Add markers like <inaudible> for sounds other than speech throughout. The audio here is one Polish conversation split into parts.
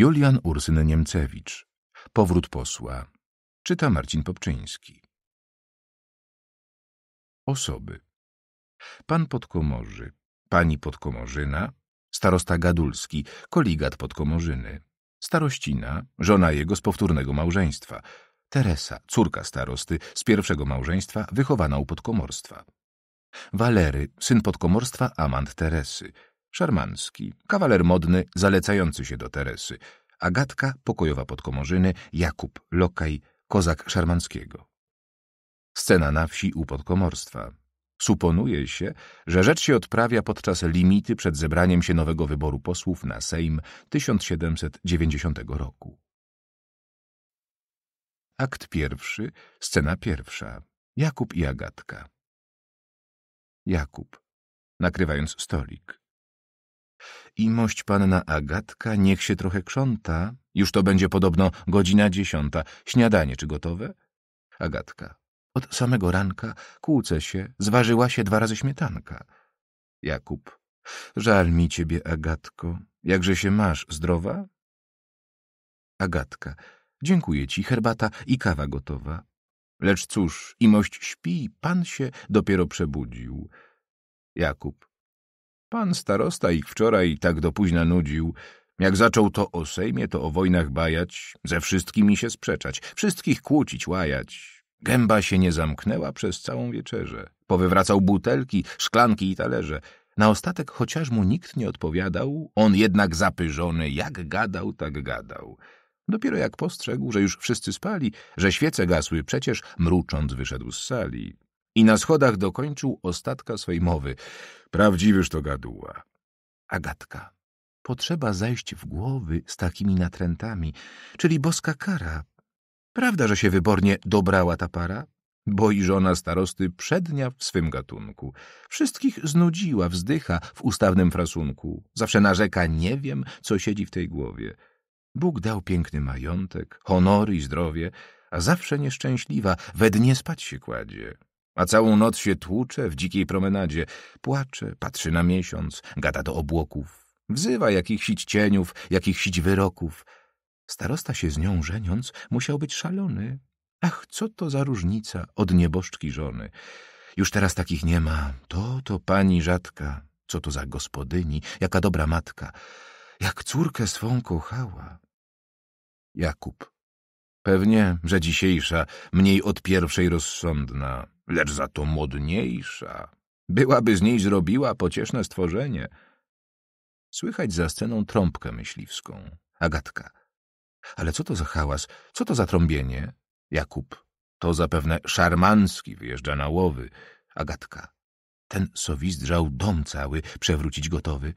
Julian Ursyn Niemcewicz. Powrót posła. Czyta Marcin Popczyński. Osoby. Pan Podkomorzy, pani Podkomorzyna, starosta Gadulski, koligat Podkomorzyny, starościna, żona jego z powtórnego małżeństwa, Teresa, córka starosty, z pierwszego małżeństwa, wychowana u podkomorstwa. Walery, syn podkomorstwa, amant Teresy, Szarmanski, kawaler modny, zalecający się do Teresy, Agatka, pokojowa podkomorzyny, Jakub, lokaj, kozak Szarmanskiego. Scena na wsi u podkomorstwa. Suponuje się, że rzecz się odprawia podczas limity przed zebraniem się nowego wyboru posłów na Sejm 1790 roku. Akt pierwszy, scena pierwsza. Jakub i Agatka. Jakub, nakrywając stolik. I mość panna Agatka niech się trochę krząta. Już to będzie podobno godzina dziesiąta. Śniadanie czy gotowe? Agatka. Od samego ranka kłócę się, zważyła się dwa razy śmietanka. Jakub. Żal mi ciebie, Agatko. Jakże się masz, zdrowa? Agatka. Dziękuję ci, herbata i kawa gotowa. Lecz cóż, mość śpi, pan się dopiero przebudził. Jakub. Pan starosta ich wczoraj tak do późna nudził. Jak zaczął to o Sejmie, to o wojnach bajać, ze wszystkimi się sprzeczać, wszystkich kłócić, łajać. Gęba się nie zamknęła przez całą wieczerzę. Powywracał butelki, szklanki i talerze. Na ostatek, chociaż mu nikt nie odpowiadał, on jednak zapyżony, jak gadał, tak gadał. Dopiero jak postrzegł, że już wszyscy spali, że świece gasły, przecież mrucząc wyszedł z sali i na schodach dokończył ostatka swej mowy. Prawdziwyż to gaduła. Agatka. Potrzeba zajść w głowy z takimi natrętami, czyli boska kara. Prawda, że się wybornie dobrała ta para? Bo i żona starosty przednia w swym gatunku. Wszystkich znudziła, wzdycha w ustawnym frasunku. Zawsze narzeka, nie wiem, co siedzi w tej głowie. Bóg dał piękny majątek, honory i zdrowie, a zawsze nieszczęśliwa, we dnie spać się kładzie a całą noc się tłucze w dzikiej promenadzie, płacze, patrzy na miesiąc, gada do obłoków, wzywa jakichś cieniów, jakichś wyroków. Starosta się z nią żeniąc musiał być szalony. Ach, co to za różnica od nieboszczki żony. Już teraz takich nie ma. To, to pani rzadka, co to za gospodyni, jaka dobra matka, jak córkę swą kochała. Jakub Pewnie, że dzisiejsza, mniej od pierwszej rozsądna, lecz za to modniejsza. Byłaby z niej zrobiła pocieszne stworzenie. Słychać za sceną trąbkę myśliwską. Agatka. Ale co to za hałas? Co to za trąbienie? Jakub. To zapewne szarmanski wyjeżdża na łowy. Agatka. Ten sowizdrzał dom cały przewrócić gotowy.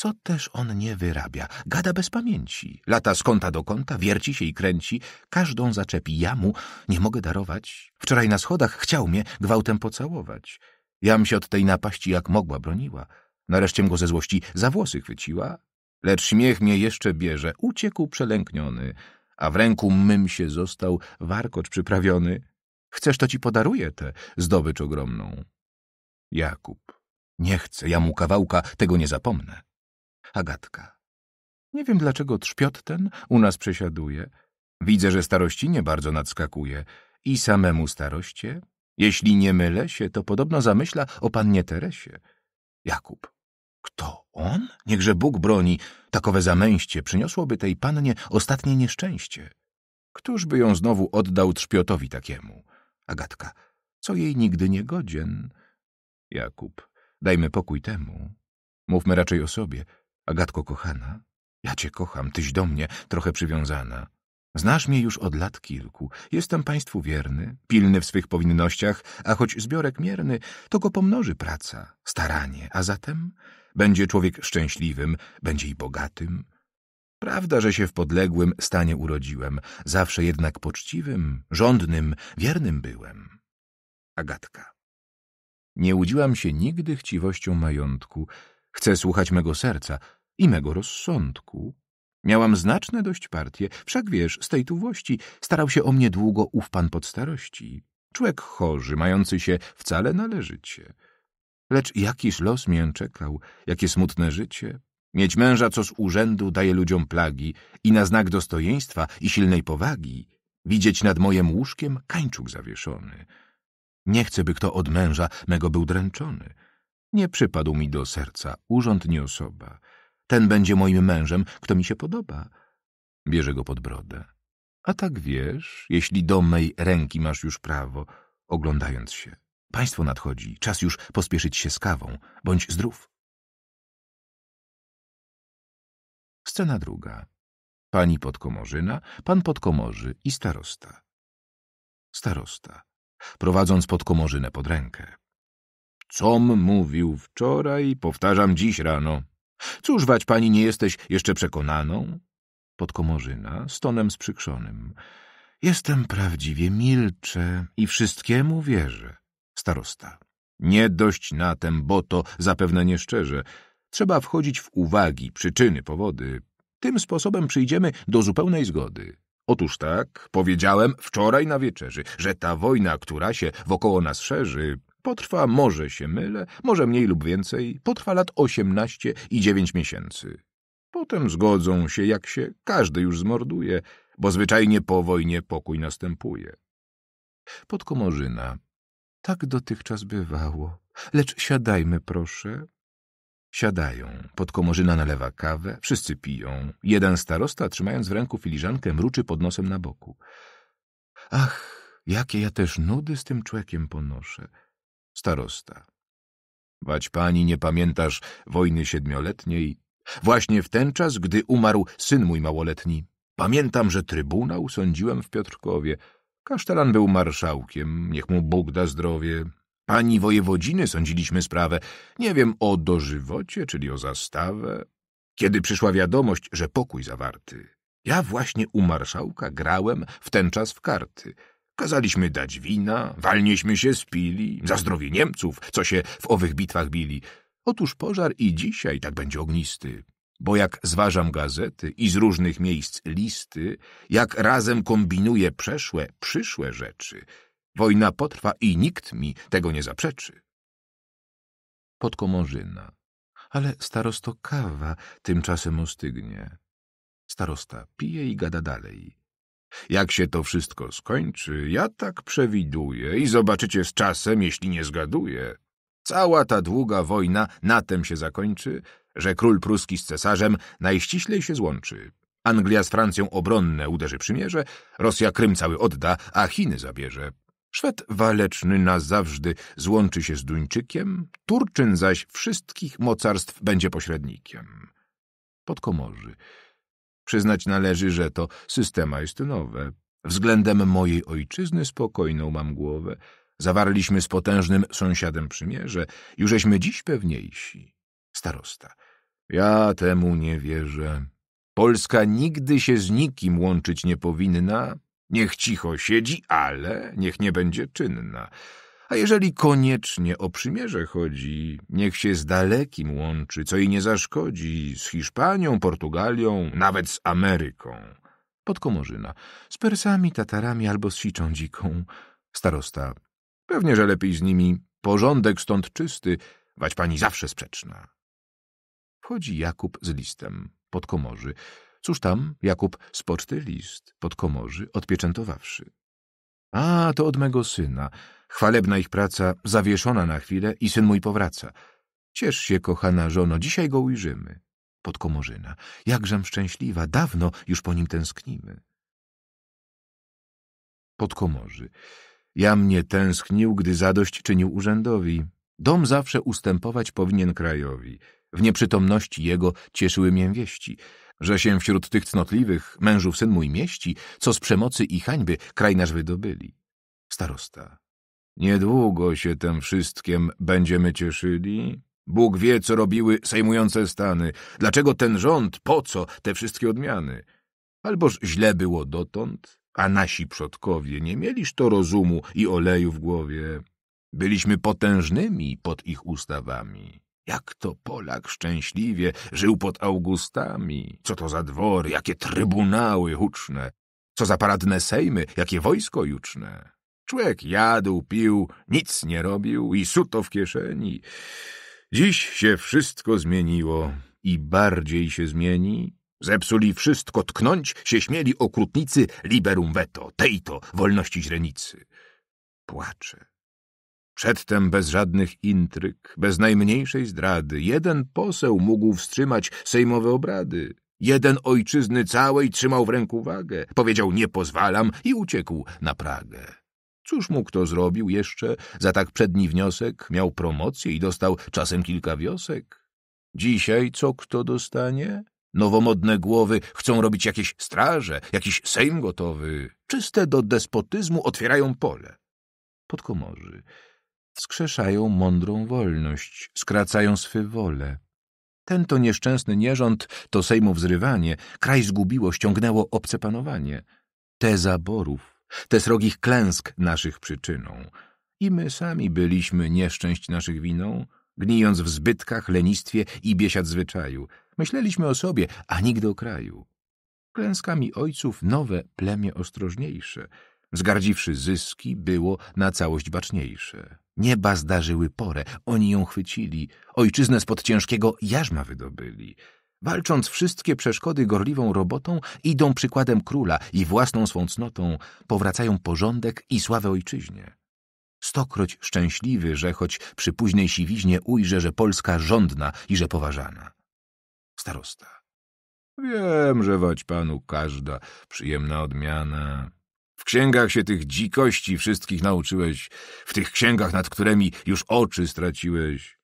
Co też on nie wyrabia? Gada bez pamięci. Lata z kąta do kąta, wierci się i kręci. Każdą zaczepi. Ja mu nie mogę darować. Wczoraj na schodach chciał mnie gwałtem pocałować. Jam się od tej napaści jak mogła broniła. Nareszcie go ze złości za włosy chwyciła. Lecz śmiech mnie jeszcze bierze. Uciekł przelękniony, a w ręku mym się został warkocz przyprawiony. Chcesz, to ci podaruję tę zdobycz ogromną. Jakub. Nie chcę, ja mu kawałka, tego nie zapomnę. Agatka. Nie wiem, dlaczego trzpiot ten u nas przesiaduje. Widzę, że starości nie bardzo nadskakuje. I samemu staroście, jeśli nie mylę się, to podobno zamyśla o pannie Teresie. Jakub. Kto on? Niechże Bóg broni. Takowe zamęście przyniosłoby tej pannie ostatnie nieszczęście. Któż by ją znowu oddał trzpiotowi takiemu? Agatka. Co jej nigdy nie godzien? Jakub. Dajmy pokój temu. Mówmy raczej o sobie. Agatko kochana, ja cię kocham, tyś do mnie trochę przywiązana. Znasz mnie już od lat kilku, jestem państwu wierny, pilny w swych powinnościach, a choć zbiorek mierny, to go pomnoży praca, staranie, a zatem będzie człowiek szczęśliwym, będzie i bogatym. Prawda, że się w podległym stanie urodziłem, zawsze jednak poczciwym, rządnym, wiernym byłem. Agatka. Nie łudziłam się nigdy chciwością majątku, Chcę słuchać mego serca i mego rozsądku. Miałam znaczne dość partie, wszak wiesz, z tej tuwości starał się o mnie długo ów pan pod starości. Człek chorzy, mający się wcale należycie. Lecz jakiś los mię czekał, jakie smutne życie. Mieć męża, co z urzędu daje ludziom plagi i na znak dostojeństwa i silnej powagi widzieć nad mojem łóżkiem kańczuk zawieszony. Nie chcę, by kto od męża mego był dręczony. Nie przypadł mi do serca urząd nie osoba. Ten będzie moim mężem, kto mi się podoba. Bierze go pod brodę. A tak wiesz, jeśli do mej ręki masz już prawo, oglądając się. Państwo nadchodzi, czas już pospieszyć się z kawą. Bądź zdrów. Scena druga. Pani podkomorzyna, pan podkomorzy i starosta. Starosta, prowadząc podkomorzynę pod rękę, com mówił wczoraj, powtarzam dziś rano. Cóż, wać pani nie jesteś jeszcze przekonaną? Podkomorzyna, z tonem sprzykrzonym. Jestem prawdziwie milcze i wszystkiemu wierzę. Starosta. Nie dość na tem, bo to zapewne nieszczerze. Trzeba wchodzić w uwagi, przyczyny, powody. Tym sposobem przyjdziemy do zupełnej zgody. Otóż tak, powiedziałem wczoraj na wieczerzy, że ta wojna, która się wokoło nas szerzy, Potrwa, może się mylę, może mniej lub więcej, potrwa lat osiemnaście i dziewięć miesięcy. Potem zgodzą się, jak się każdy już zmorduje, bo zwyczajnie po wojnie pokój następuje. Podkomorzyna. Tak dotychczas bywało. Lecz siadajmy, proszę. Siadają. Podkomorzyna nalewa kawę, wszyscy piją. Jeden starosta, trzymając w ręku filiżankę, mruczy pod nosem na boku. Ach, jakie ja też nudy z tym człekiem ponoszę. Starosta. Bać pani nie pamiętasz wojny siedmioletniej? Właśnie w ten czas, gdy umarł syn mój małoletni. Pamiętam, że trybunał sądziłem w Piotrkowie. Kasztelan był marszałkiem, niech mu Bóg da zdrowie. Pani wojewodziny sądziliśmy sprawę. Nie wiem o dożywocie, czyli o zastawę. Kiedy przyszła wiadomość, że pokój zawarty. Ja właśnie u marszałka grałem w ten czas w karty. Kazaliśmy dać wina, walnieśmy się spili, za zdrowie Niemców, co się w owych bitwach bili. Otóż pożar i dzisiaj tak będzie ognisty. Bo jak zważam gazety i z różnych miejsc listy, jak razem kombinuję przeszłe, przyszłe rzeczy, wojna potrwa i nikt mi tego nie zaprzeczy. Podkomorzyna. Ale starosto kawa tymczasem ostygnie. Starosta pije i gada dalej. Jak się to wszystko skończy, ja tak przewiduję i zobaczycie z czasem, jeśli nie zgaduję. Cała ta długa wojna na tym się zakończy, że król pruski z cesarzem najściślej się złączy. Anglia z Francją obronne uderzy przymierze, Rosja Krym cały odda, a Chiny zabierze. Szwed waleczny na zawsze złączy się z Duńczykiem, Turczyn zaś wszystkich mocarstw będzie pośrednikiem. Podkomorzy. Przyznać należy, że to systema jest nowe. Względem mojej ojczyzny spokojną mam głowę. Zawarliśmy z potężnym sąsiadem przymierze. Jużeśmy dziś pewniejsi. Starosta. Ja temu nie wierzę. Polska nigdy się z nikim łączyć nie powinna. Niech cicho siedzi, ale niech nie będzie czynna. A jeżeli koniecznie o przymierze chodzi, niech się z dalekim łączy, co i nie zaszkodzi, z Hiszpanią, Portugalią, nawet z Ameryką. Podkomorzyna. Z Persami, Tatarami albo z siczą dziką. Starosta. Pewnie, że lepiej z nimi. Porządek stąd czysty, wać pani zawsze sprzeczna. Wchodzi Jakub z listem. Podkomorzy. Cóż tam, Jakub, z poczty list, podkomorzy, odpieczętowawszy. A, to od mego syna. Chwalebna ich praca, zawieszona na chwilę i syn mój powraca. Ciesz się, kochana żono, dzisiaj go ujrzymy. Podkomorzyna. Jakżem szczęśliwa, dawno już po nim tęsknimy. Podkomorzy. Ja mnie tęsknił, gdy zadość czynił urzędowi. Dom zawsze ustępować powinien krajowi. W nieprzytomności jego cieszyły mię wieści, że się wśród tych cnotliwych mężów syn mój mieści, co z przemocy i hańby kraj nasz wydobyli. Starosta. Niedługo się tym wszystkim będziemy cieszyli. Bóg wie, co robiły sejmujące stany. Dlaczego ten rząd, po co te wszystkie odmiany? Alboż źle było dotąd, a nasi przodkowie nie mieliż to rozumu i oleju w głowie. Byliśmy potężnymi pod ich ustawami. Jak to Polak szczęśliwie żył pod Augustami? Co to za dwory, jakie trybunały huczne? Co za paradne sejmy, jakie wojsko juczne? Człek jadł, pił, nic nie robił i suto w kieszeni. Dziś się wszystko zmieniło i bardziej się zmieni. Zepsuli wszystko, tknąć się śmieli okrutnicy liberum veto, tejto, wolności źrenicy. Płacze Przedtem bez żadnych intryg, bez najmniejszej zdrady, jeden poseł mógł wstrzymać sejmowe obrady. Jeden ojczyzny całej trzymał w ręku wagę, powiedział nie pozwalam i uciekł na Pragę. Cóż mu kto zrobił jeszcze? Za tak przedni wniosek miał promocję i dostał czasem kilka wiosek. Dzisiaj co kto dostanie? Nowomodne głowy chcą robić jakieś straże, jakiś sejm gotowy. Czyste do despotyzmu otwierają pole. Podkomorzy wskrzeszają mądrą wolność, skracają swe wolę. Ten to nieszczęsny nierząd, to sejmu wzrywanie, kraj zgubiło, ściągnęło obce panowanie. Te zaborów, te srogich klęsk naszych przyczyną. I my sami byliśmy nieszczęść naszych winą, gnijąc w zbytkach, lenistwie i biesiad zwyczaju. Myśleliśmy o sobie, a nigdy o kraju. Klęskami ojców nowe plemię ostrożniejsze, zgardziwszy zyski, było na całość baczniejsze. Nieba zdarzyły porę, oni ją chwycili, ojczyznę spod ciężkiego jarzma wydobyli. Walcząc wszystkie przeszkody gorliwą robotą, idą przykładem króla i własną swą cnotą, powracają porządek i sławę ojczyźnie. Stokroć szczęśliwy, że choć przy późnej siwiźnie ujrzę, że Polska rządna i że poważana. Starosta. Wiem, że wać panu każda przyjemna odmiana w księgach się tych dzikości wszystkich nauczyłeś, w tych księgach, nad którymi już oczy straciłeś.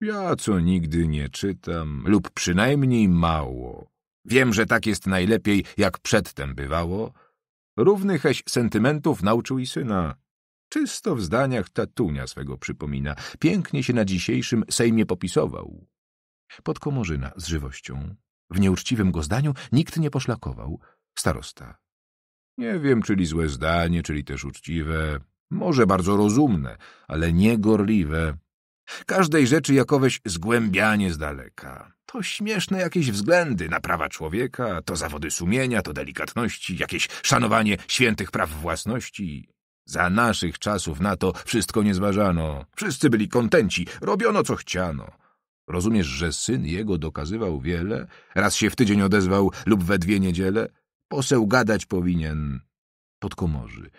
Ja co nigdy nie czytam, lub przynajmniej mało. Wiem, że tak jest najlepiej, jak przedtem bywało. Równycheś sentymentów nauczył i syna. Czysto w zdaniach tatunia swego przypomina. Pięknie się na dzisiejszym Sejmie popisował. Podkomorzyna z żywością. W nieuczciwym go zdaniu nikt nie poszlakował. Starosta. Nie wiem, czyli złe zdanie, czyli też uczciwe, może bardzo rozumne, ale nie gorliwe. Każdej rzeczy jakoweś zgłębianie z daleka. To śmieszne jakieś względy na prawa człowieka, to zawody sumienia, to delikatności, jakieś szanowanie świętych praw własności. Za naszych czasów na to wszystko nie zważano. Wszyscy byli kontenci, robiono co chciano. Rozumiesz, że syn jego dokazywał wiele? Raz się w tydzień odezwał lub we dwie niedziele? Poseł gadać powinien podkomorzy.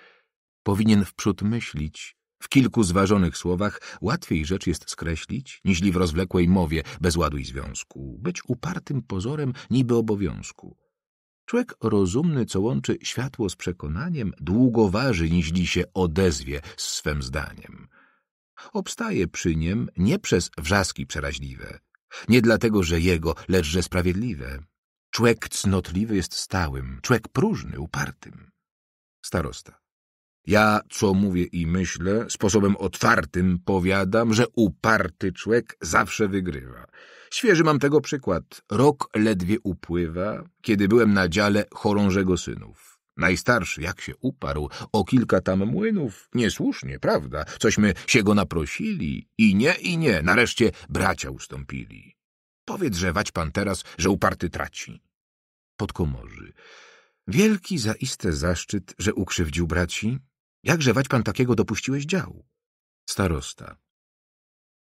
Powinien wprzód myślić. W kilku zważonych słowach łatwiej rzecz jest skreślić, niźli w rozwlekłej mowie bez ładu i związku. Być upartym pozorem niby obowiązku. Człowiek rozumny, co łączy światło z przekonaniem, długo waży, niźli się odezwie z swym zdaniem. Obstaje przy niem nie przez wrzaski przeraźliwe, nie dlatego, że jego, lecz że sprawiedliwe. Człek cnotliwy jest stałym, człek próżny, upartym. Starosta. Ja, co mówię i myślę, sposobem otwartym powiadam, że uparty człek zawsze wygrywa. Świeży mam tego przykład. Rok ledwie upływa, kiedy byłem na dziale chorążego synów. Najstarszy, jak się uparł, o kilka tam młynów, niesłusznie, prawda, cośmy się go naprosili i nie, i nie, nareszcie bracia ustąpili. Powiedz, że wać pan teraz, że uparty traci. Podkomorzy. Wielki zaiste zaszczyt, że ukrzywdził braci. Jakże wać pan takiego dopuściłeś działu? Starosta.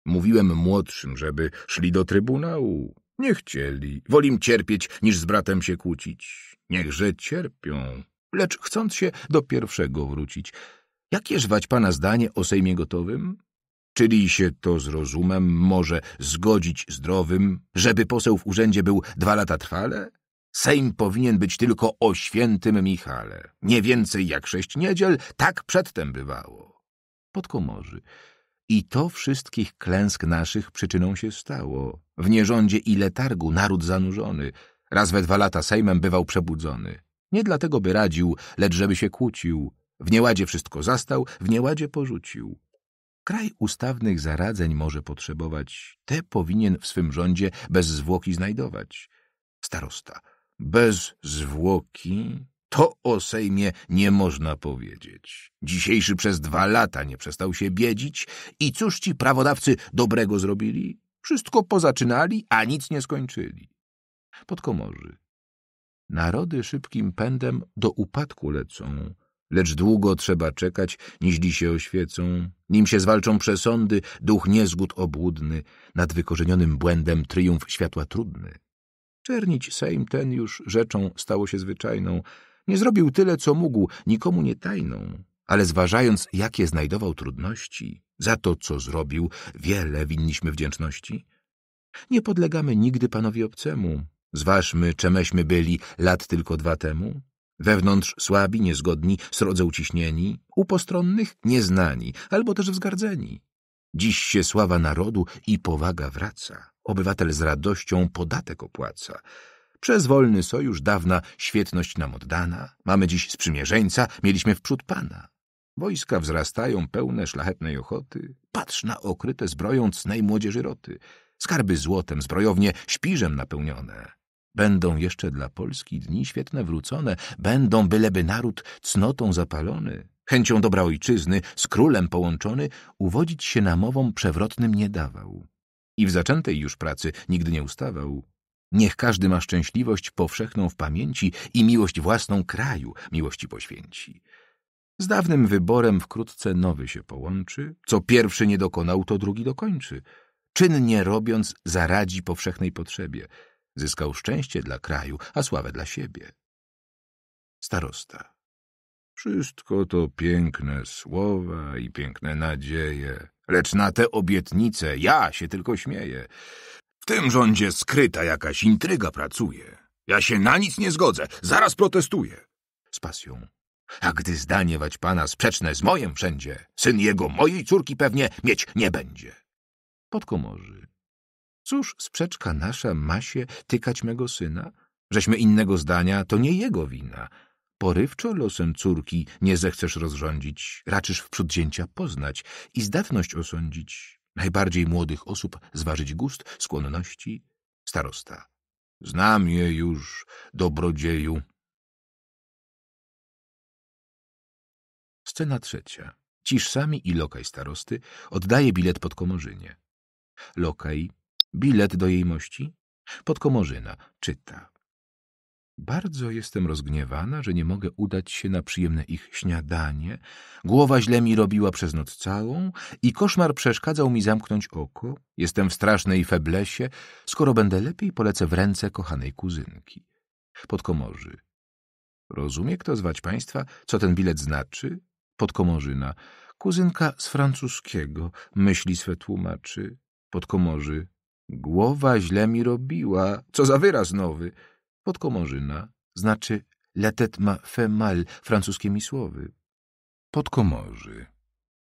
Mówiłem młodszym, żeby szli do trybunału. Nie chcieli. Wolim cierpieć, niż z bratem się kłócić. Niechże cierpią. Lecz chcąc się do pierwszego wrócić. Jakież wać pana zdanie o Sejmie gotowym? Czyli się to z rozumem może zgodzić zdrowym, żeby poseł w urzędzie był dwa lata trwale? Sejm powinien być tylko o świętym Michale. Nie więcej jak sześć niedziel, tak przedtem bywało. Podkomorzy. I to wszystkich klęsk naszych przyczyną się stało. W nierządzie i letargu naród zanurzony. Raz we dwa lata Sejmem bywał przebudzony. Nie dlatego by radził, lecz żeby się kłócił. W nieładzie wszystko zastał, w nieładzie porzucił. Kraj ustawnych zaradzeń może potrzebować, te powinien w swym rządzie bez zwłoki znajdować. Starosta, bez zwłoki to o Sejmie nie można powiedzieć. Dzisiejszy przez dwa lata nie przestał się biedzić i cóż ci prawodawcy dobrego zrobili? Wszystko pozaczynali, a nic nie skończyli. Podkomorzy. Narody szybkim pędem do upadku lecą, Lecz długo trzeba czekać, niźli się oświecą, nim się zwalczą przesądy, duch niezgód obłudny, nad wykorzenionym błędem triumf światła trudny. Czernić Sejm ten już rzeczą stało się zwyczajną. Nie zrobił tyle, co mógł, nikomu nie tajną, ale zważając, jakie znajdował trudności, za to, co zrobił, wiele winniśmy wdzięczności. Nie podlegamy nigdy panowi obcemu. Zważmy, czemeśmy byli lat tylko dwa temu. Wewnątrz słabi, niezgodni, srodze uciśnieni, u postronnych nieznani, albo też wzgardzeni. Dziś się sława narodu i powaga wraca. Obywatel z radością podatek opłaca. Przez wolny sojusz dawna świetność nam oddana. Mamy dziś sprzymierzeńca, mieliśmy wprzód pana. Wojska wzrastają pełne szlachetnej ochoty. Patrz na okryte zbroją cnej młodzieży roty. Skarby złotem, zbrojownie śpiżem napełnione. Będą jeszcze dla Polski dni świetne wrócone, będą byleby naród cnotą zapalony, chęcią dobra ojczyzny, z królem połączony, uwodzić się namową przewrotnym nie dawał. I w zaczętej już pracy nigdy nie ustawał. Niech każdy ma szczęśliwość powszechną w pamięci i miłość własną kraju miłości poświęci. Z dawnym wyborem wkrótce nowy się połączy, co pierwszy nie dokonał, to drugi dokończy. Czynnie robiąc zaradzi powszechnej potrzebie – Zyskał szczęście dla kraju, a sławę dla siebie. Starosta. Wszystko to piękne słowa i piękne nadzieje, lecz na te obietnice ja się tylko śmieję. W tym rządzie skryta jakaś intryga pracuje. Ja się na nic nie zgodzę, zaraz protestuję. Z pasją. A gdy zdaniewać pana sprzeczne z moim wszędzie, syn jego mojej córki pewnie mieć nie będzie. Podkomorzy. Cóż sprzeczka nasza ma się tykać mego syna? Żeśmy innego zdania, to nie jego wina. Porywczo losem córki nie zechcesz rozrządzić, raczysz w przedwzięcia poznać i zdatność osądzić. Najbardziej młodych osób zważyć gust, skłonności. Starosta. Znam je już, dobrodzieju. Scena trzecia. Cisz sami i lokaj starosty oddaje bilet pod komorzynie. Lokaj Bilet do jej mości? Podkomorzyna czyta. Bardzo jestem rozgniewana, że nie mogę udać się na przyjemne ich śniadanie. Głowa źle mi robiła przez noc całą i koszmar przeszkadzał mi zamknąć oko. Jestem w strasznej feblesie. Skoro będę lepiej, polecę w ręce kochanej kuzynki. Podkomorzy. Rozumie kto zwać państwa, co ten bilet znaczy? Podkomorzyna. Kuzynka z francuskiego, myśli swe tłumaczy. Podkomorzy. Głowa źle mi robiła. Co za wyraz nowy. Podkomorzyna znaczy la tête ma fait mal, francuskie mi słowy. Podkomorzy.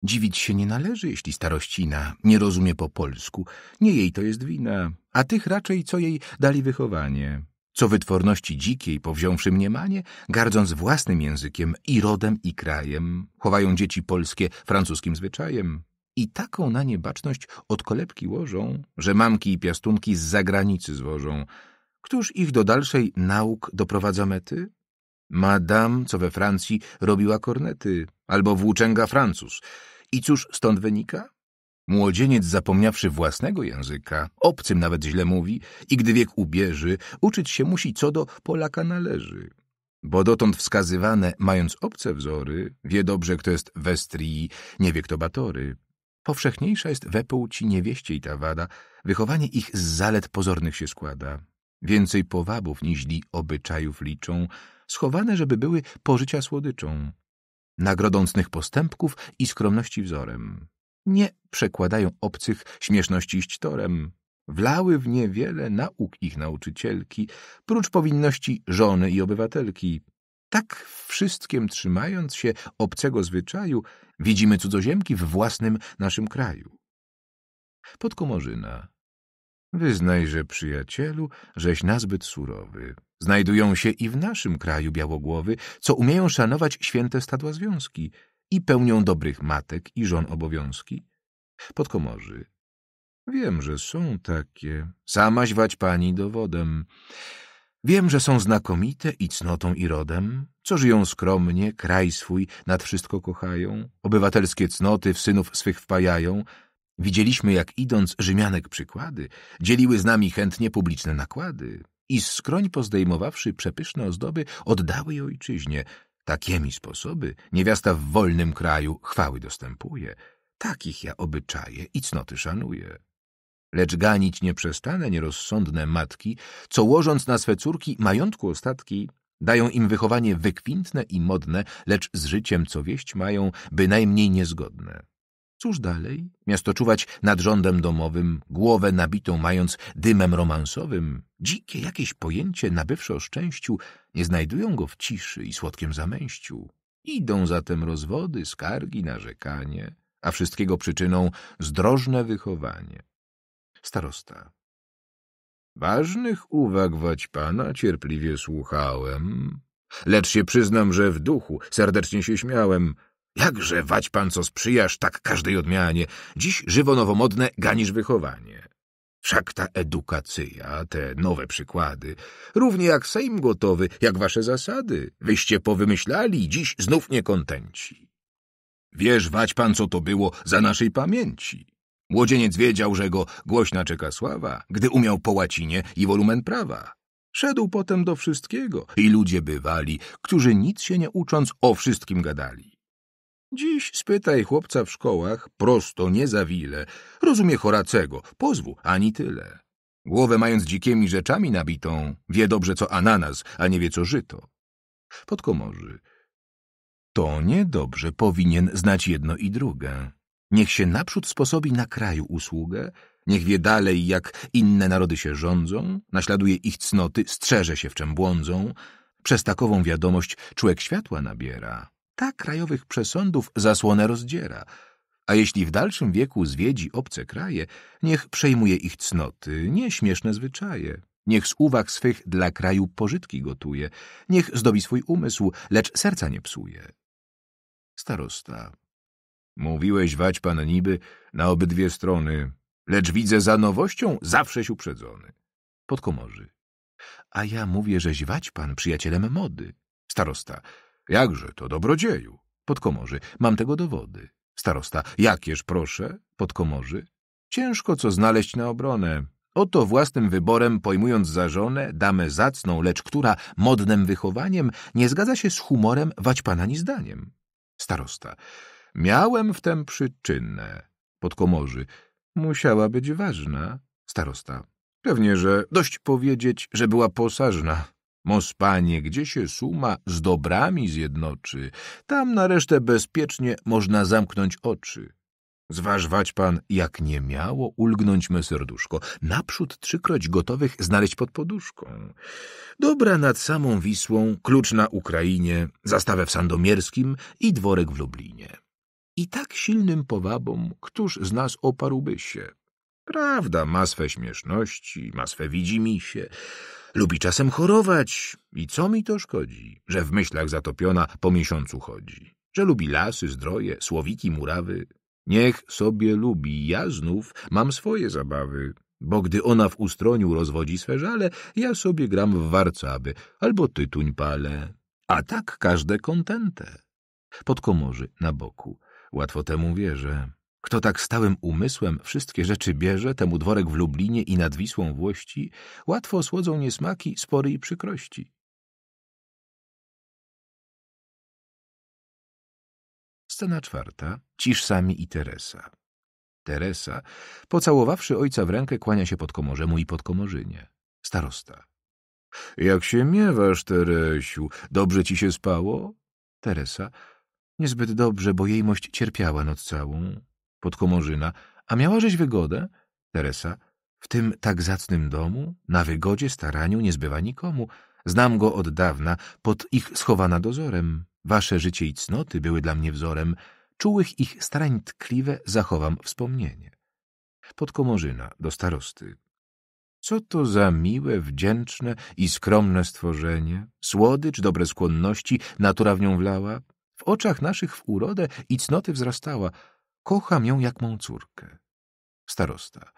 Dziwić się nie należy, jeśli starościna nie rozumie po polsku. Nie jej to jest wina, a tych raczej, co jej dali wychowanie. Co wytworności dzikiej, powziąwszy mniemanie, gardząc własnym językiem i rodem i krajem, chowają dzieci polskie francuskim zwyczajem, i taką na nie baczność od kolebki łożą, że mamki i piastunki z zagranicy zwożą. Któż ich do dalszej nauk doprowadza mety? Madame, co we Francji robiła kornety, albo włóczęga Francuz. I cóż stąd wynika? Młodzieniec, zapomniawszy własnego języka, obcym nawet źle mówi, i gdy wiek ubierzy, uczyć się musi, co do Polaka należy. Bo dotąd wskazywane, mając obce wzory, wie dobrze, kto jest westrii, nie wie, kto batory. Powszechniejsza jest we płci niewieściej ta wada, wychowanie ich z zalet pozornych się składa. Więcej powabów niźli obyczajów liczą, schowane, żeby były pożycia słodyczą. Nagrodącnych postępków i skromności wzorem. Nie przekładają obcych śmieszności iść torem. Wlały w niewiele nauk ich nauczycielki, prócz powinności żony i obywatelki. Tak wszystkim trzymając się obcego zwyczaju, widzimy cudzoziemki w własnym naszym kraju. Podkomorzyna. Wyznaj, że przyjacielu, żeś nazbyt surowy. Znajdują się i w naszym kraju białogłowy, co umieją szanować święte stadła związki i pełnią dobrych matek i żon obowiązki. Podkomorzy. Wiem, że są takie. Samaś wać pani dowodem. Wiem, że są znakomite i cnotą i rodem, co żyją skromnie, kraj swój nad wszystko kochają, obywatelskie cnoty w synów swych wpajają. Widzieliśmy, jak idąc Rzymianek przykłady, dzieliły z nami chętnie publiczne nakłady i z skroń pozdejmowawszy przepyszne ozdoby, oddały je ojczyźnie. Takiemi sposoby niewiasta w wolnym kraju chwały dostępuje. Takich ja obyczaje i cnoty szanuję lecz ganić nie nierozsądne matki, co łożąc na swe córki majątku ostatki, dają im wychowanie wykwintne i modne, lecz z życiem co wieść mają bynajmniej niezgodne. Cóż dalej? Miasto czuwać nad rządem domowym, głowę nabitą mając dymem romansowym, dzikie jakieś pojęcie nabywsze o szczęściu, nie znajdują go w ciszy i słodkim zamęściu. Idą zatem rozwody, skargi, narzekanie, a wszystkiego przyczyną zdrożne wychowanie. Starosta. Ważnych uwag wać pana cierpliwie słuchałem, lecz się przyznam, że w duchu serdecznie się śmiałem. Jakże wać pan, co sprzyjasz tak każdej odmianie, dziś żywo nowomodne ganisz wychowanie. Wszak ta edukacja, te nowe przykłady, równie jak Sejm gotowy, jak wasze zasady, wyście powymyślali, dziś znów nie kontenci. Wiesz, wać pan, co to było za naszej pamięci. Młodzieniec wiedział, że go głośna czeka sława, gdy umiał po łacinie i wolumen prawa. Szedł potem do wszystkiego i ludzie bywali, którzy nic się nie ucząc o wszystkim gadali. Dziś spytaj chłopca w szkołach, prosto, nie za wile, rozumie Horacego, pozwu, ani tyle. Głowę mając dzikimi rzeczami nabitą, wie dobrze co ananas, a nie wie co żyto. Podkomorzy. To niedobrze powinien znać jedno i drugie. Niech się naprzód sposobi na kraju usługę, niech wie dalej, jak inne narody się rządzą, naśladuje ich cnoty, strzeże się, w czym błądzą. Przez takową wiadomość człowiek światła nabiera, ta krajowych przesądów zasłonę rozdziera. A jeśli w dalszym wieku zwiedzi obce kraje, niech przejmuje ich cnoty, nieśmieszne zwyczaje. Niech z uwag swych dla kraju pożytki gotuje, niech zdobi swój umysł, lecz serca nie psuje. Starosta, Mówiłeś wać pan niby na obydwie strony, lecz widzę za nowością zawsześ uprzedzony. Podkomorzy. A ja mówię, że wać pan przyjacielem mody. Starosta. Jakże to dobrodzieju? Podkomorzy. Mam tego dowody. Starosta. Jakież proszę? Podkomorzy. Ciężko co znaleźć na obronę. Oto własnym wyborem, pojmując za żonę, damę zacną, lecz która modnem wychowaniem nie zgadza się z humorem wać pana ni zdaniem. Starosta. Miałem w tem przyczynę. Podkomorzy. Musiała być ważna. Starosta. Pewnie, że dość powiedzieć, że była posażna. Mos panie, gdzie się suma z dobrami zjednoczy, tam na resztę bezpiecznie można zamknąć oczy. Zważwać pan, jak nie miało ulgnąć me serduszko, naprzód trzykroć gotowych znaleźć pod poduszką. Dobra nad samą Wisłą, klucz na Ukrainie, zastawę w Sandomierskim i dworek w Lublinie i tak silnym powabom, któż z nas oparłby się? Prawda ma swe śmieszności, ma swe widzimisię. Lubi czasem chorować i co mi to szkodzi, że w myślach zatopiona po miesiącu chodzi? Że lubi lasy, zdroje, słowiki, murawy? Niech sobie lubi, ja znów mam swoje zabawy, bo gdy ona w ustroniu rozwodzi swe żale, ja sobie gram w warcaby albo tytuń palę. A tak każde kontente. Pod komorzy na boku. Łatwo temu wierzę. Kto tak stałym umysłem wszystkie rzeczy bierze, temu dworek w Lublinie i nad Wisłą włości, łatwo słodzą niesmaki, spory i przykrości. Scena czwarta. Cisz sami i Teresa. Teresa, pocałowawszy ojca w rękę, kłania się podkomorzemu i podkomorzynie. Starosta. Jak się miewasz, Teresiu? Dobrze ci się spało? Teresa. Niezbyt dobrze, bo jejmość cierpiała noc całą, podkomorzyna, a miała żeś wygodę, Teresa, w tym tak zacnym domu, na wygodzie staraniu nie zbywa nikomu. Znam go od dawna, pod ich schowana dozorem. Wasze życie i cnoty były dla mnie wzorem. Czułych ich starań tkliwe zachowam wspomnienie. Podkomorzyna do starosty. Co to za miłe, wdzięczne i skromne stworzenie? Słodycz, dobre skłonności, natura w nią wlała, w oczach naszych w urodę i cnoty wzrastała. Kocham ją jak mą córkę. Starosta.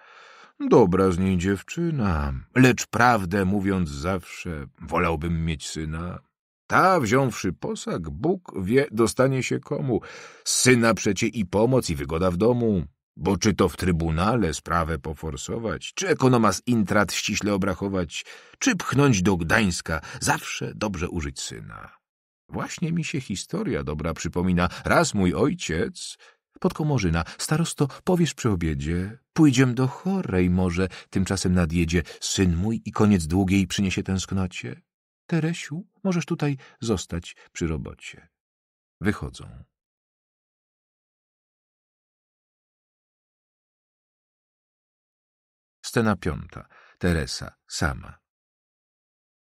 Dobra z niej dziewczyna, lecz prawdę mówiąc zawsze, wolałbym mieć syna. Ta, wziąwszy posag, Bóg wie, dostanie się komu. Syna przecie i pomoc, i wygoda w domu. Bo czy to w trybunale sprawę poforsować, czy ekonoma z intrat ściśle obrachować, czy pchnąć do Gdańska, zawsze dobrze użyć syna. Właśnie mi się historia dobra przypomina. Raz mój ojciec... Podkomorzyna, starosto, powiesz przy obiedzie. Pójdziem do chorej może, tymczasem nadjedzie syn mój i koniec długiej przyniesie tęsknocie. Teresiu, możesz tutaj zostać przy robocie. Wychodzą. Scena piąta. Teresa, sama.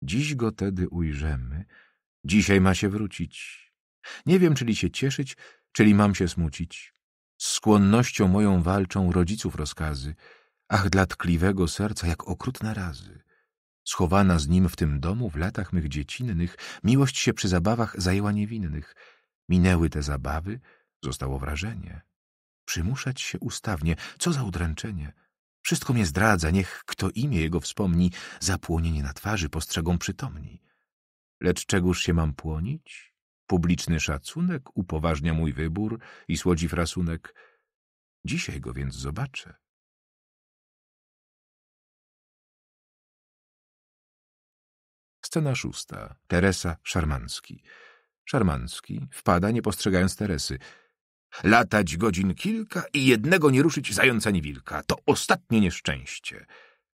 Dziś go tedy ujrzemy, Dzisiaj ma się wrócić. Nie wiem, czyli się cieszyć, czyli mam się smucić. Z skłonnością moją walczą rodziców rozkazy. Ach, dla tkliwego serca, jak okrutne razy. Schowana z nim w tym domu w latach mych dziecinnych, miłość się przy zabawach zajęła niewinnych. Minęły te zabawy, zostało wrażenie. Przymuszać się ustawnie, co za udręczenie. Wszystko mnie zdradza, niech kto imię jego wspomni, zapłonienie na twarzy postrzegą przytomni. Lecz czegóż się mam płonić? Publiczny szacunek upoważnia mój wybór i słodzi frasunek. Dzisiaj go więc zobaczę. Scena szósta. Teresa Szarmanski. Szarmanski wpada, nie postrzegając Teresy. Latać godzin kilka i jednego nie ruszyć zająca niewilka. wilka. To ostatnie nieszczęście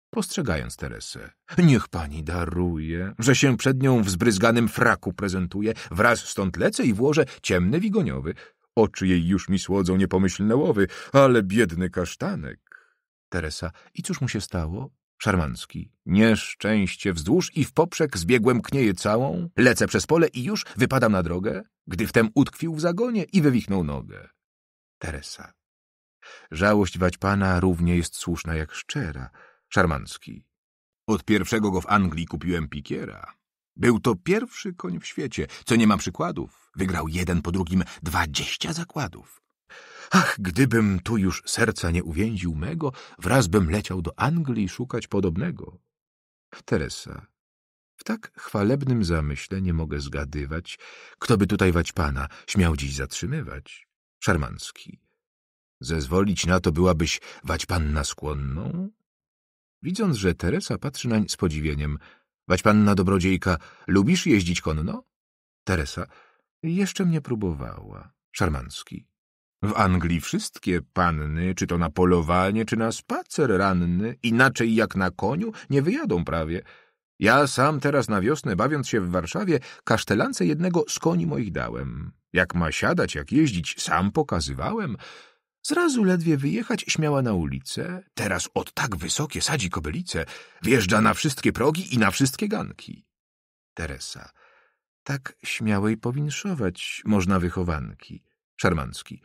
postrzegając Teresę. Niech pani daruje, że się przed nią w zbryzganym fraku prezentuje. Wraz stąd lecę i włożę ciemny wigoniowy. Oczy jej już mi słodzą niepomyślne łowy, ale biedny kasztanek. Teresa, i cóż mu się stało? Szarmanski, Nieszczęście wzdłuż i w poprzek zbiegłem knieję całą, lecę przez pole i już wypadam na drogę, gdy wtem utkwił w zagonie i wywichnął nogę. Teresa. Żałość wać pana równie jest słuszna jak szczera. Szarmanski. Od pierwszego go w Anglii kupiłem pikiera. Był to pierwszy koń w świecie, co nie ma przykładów. Wygrał jeden po drugim dwadzieścia zakładów. Ach, gdybym tu już serca nie uwięził mego, wraz bym leciał do Anglii szukać podobnego. Teresa, w tak chwalebnym zamyśle nie mogę zgadywać, kto by tutaj wać pana śmiał dziś zatrzymywać. Szarmanski. Zezwolić na to byłabyś wać panna skłonną? Widząc, że Teresa patrzy nań z podziwieniem. Wać panna dobrodziejka, lubisz jeździć konno? Teresa. Jeszcze mnie próbowała. Szarmanski. — W Anglii wszystkie panny, czy to na polowanie, czy na spacer ranny, inaczej jak na koniu, nie wyjadą prawie. Ja sam teraz na wiosnę, bawiąc się w Warszawie, kasztelance jednego z koni moich dałem. Jak ma siadać, jak jeździć, sam pokazywałem. Zrazu ledwie wyjechać śmiała na ulicę, teraz od tak wysokie sadzi kobylice, wjeżdża na wszystkie progi i na wszystkie ganki. Teresa. Tak śmiałej powinszować można wychowanki. Szarmancki.